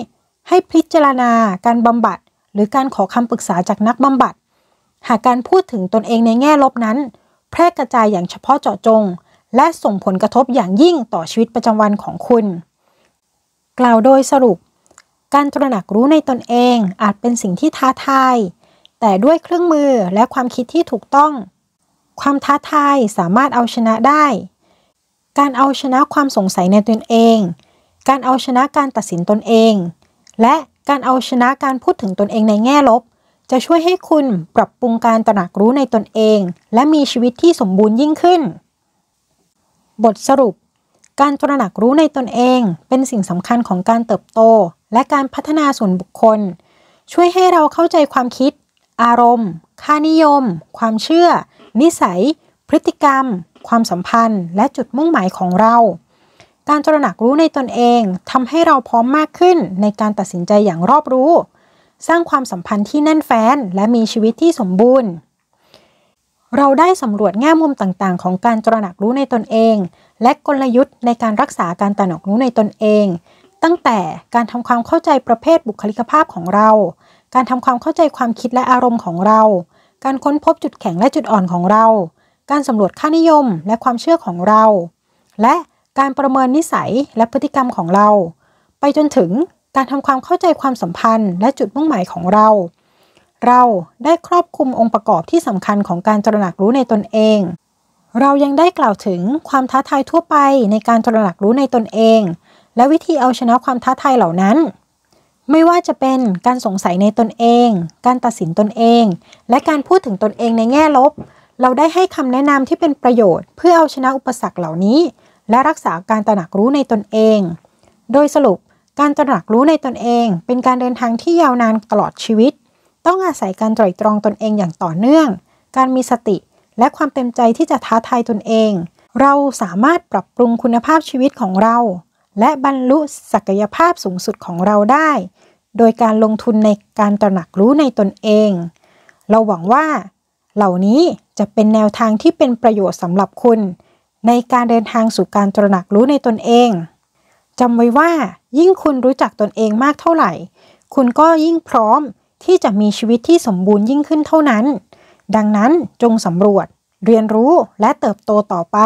ให้พิจารณาการบำบัดหรือการขอคำปรึกษาจากนักบำบัดหากการพูดถึงตนเองในแง่ลบนั้นแพร่กระจายอย่างเฉพาะเจาะจง และส่งผลกระทบอย่างยิ่งต่อชีวิตประจำวันของคุณ กล่าวโดยสรุป การตระหนักรู้ในตนเองอาจเป็นสิ่งที่ท้าทาย แต่ด้วยเครื่องมือและความคิดที่ถูกต้อง ความท้าทายสามารถเอาชนะได้ การเอาชนะความสงสัยในตนเอง การเอาชนะการตัดสินตนเอง และการเอาชนะการพูดถึงตนเองในแง่ลบจะช่วยให้คุณปรับปรุงการตระหนักรู้ในตนเอง และมีชีวิตที่สมบูรณ์ยิ่งขึ้น บทสรุป การตระหนักรู้ในตนเอง เป็นสิ่งสำคัญของการเติบโต และการพัฒนาส่วนบุคคล ช่วยให้เราเข้าใจความคิด อารมณ์ค่านิยม ความเชื่อ นิสัย พฤติกรรม ความสัมพันธ์และจุดมุ่งหมายของเรา การตระหนักรู้ในตนเองทำให้เราพร้อมมากขึ้น ในการตัดสินใจอย่างรอบรู้สร้างความสัมพันธ์ที่แน่นแฟ้นและมีชีวิตที่สมบูรณ์ เราได้สำรวจแง่มุมต่างๆ ของการตระหนักรู้ในตนเอง และกลยุทธ์ในการรักษาการตระหนักรู้ในตนเอง ตั้งแต่การทำความเข้าใจประเภทบุคลิกภาพของเรา การทำความเข้าใจความคิดและอารมณ์ของเรา การค้นพบจุดแข็งและจุดอ่อนของเรา การสำรวจค่านิยมและความเชื่อของเรา และการประเมินนิสัยและพฤติกรรมของเรา ไปจนถึงการทำความเข้าใจความสัมพันธ์ และจุดมุ่งหมายของเรา เราได้ครอบคลุมองค์ประกอบที่สำคัญของการตระหนักรู้ในตนเอง เรายังได้กล่าวถึงความท้าทายทั่วไปในการตระหนักรู้ในตนเอง และวิธีเอาชนะความท้าทายเหล่านั้น ไม่ว่าจะเป็นการสงสัยในตนเอง การตัดสินตนเอง และการพูดถึงตนเองในแง่ลบ เราได้ให้คำแนะนำที่เป็นประโยชน์ เพื่อเอาชนะอุปสรรคเหล่านี้ และรักษาการตระหนักรู้ในตนเอง โดยสรุปการตระหนักรู้ในตนเอง เป็นการเดินทางที่ยาวนานตลอดชีวิต ต้องอาศัยการตร่ตรองตนเองอย่างต่อเนื่อง การมีสติและความเต็มใจที่จะท้าทายตนเอง เราสามารถปรับปรุงคุณภาพชีวิตของเรา และบรรลุศักยภาพสูงสุดของเราได้ โดยการลงทุนในการตระหนักรู้ในตนเอง เราหวังว่าเหล่านี้จะเป็นแนวทางที่เป็นประโยชน์สำหรับคุณ ในการเดินทางสู่การตระหนักรู้ในตนเองจำไว้ว่ายิ่งคุณรู้จักตนเองมากเท่าไหร่ คุณก็ยิ่งพร้อมที่จะมีชีวิตที่สมบูรณ์ยิ่งขึ้นเท่านั้น ดังนั้นจงสำรวจ เรียนรู้และเติบโตต่อไป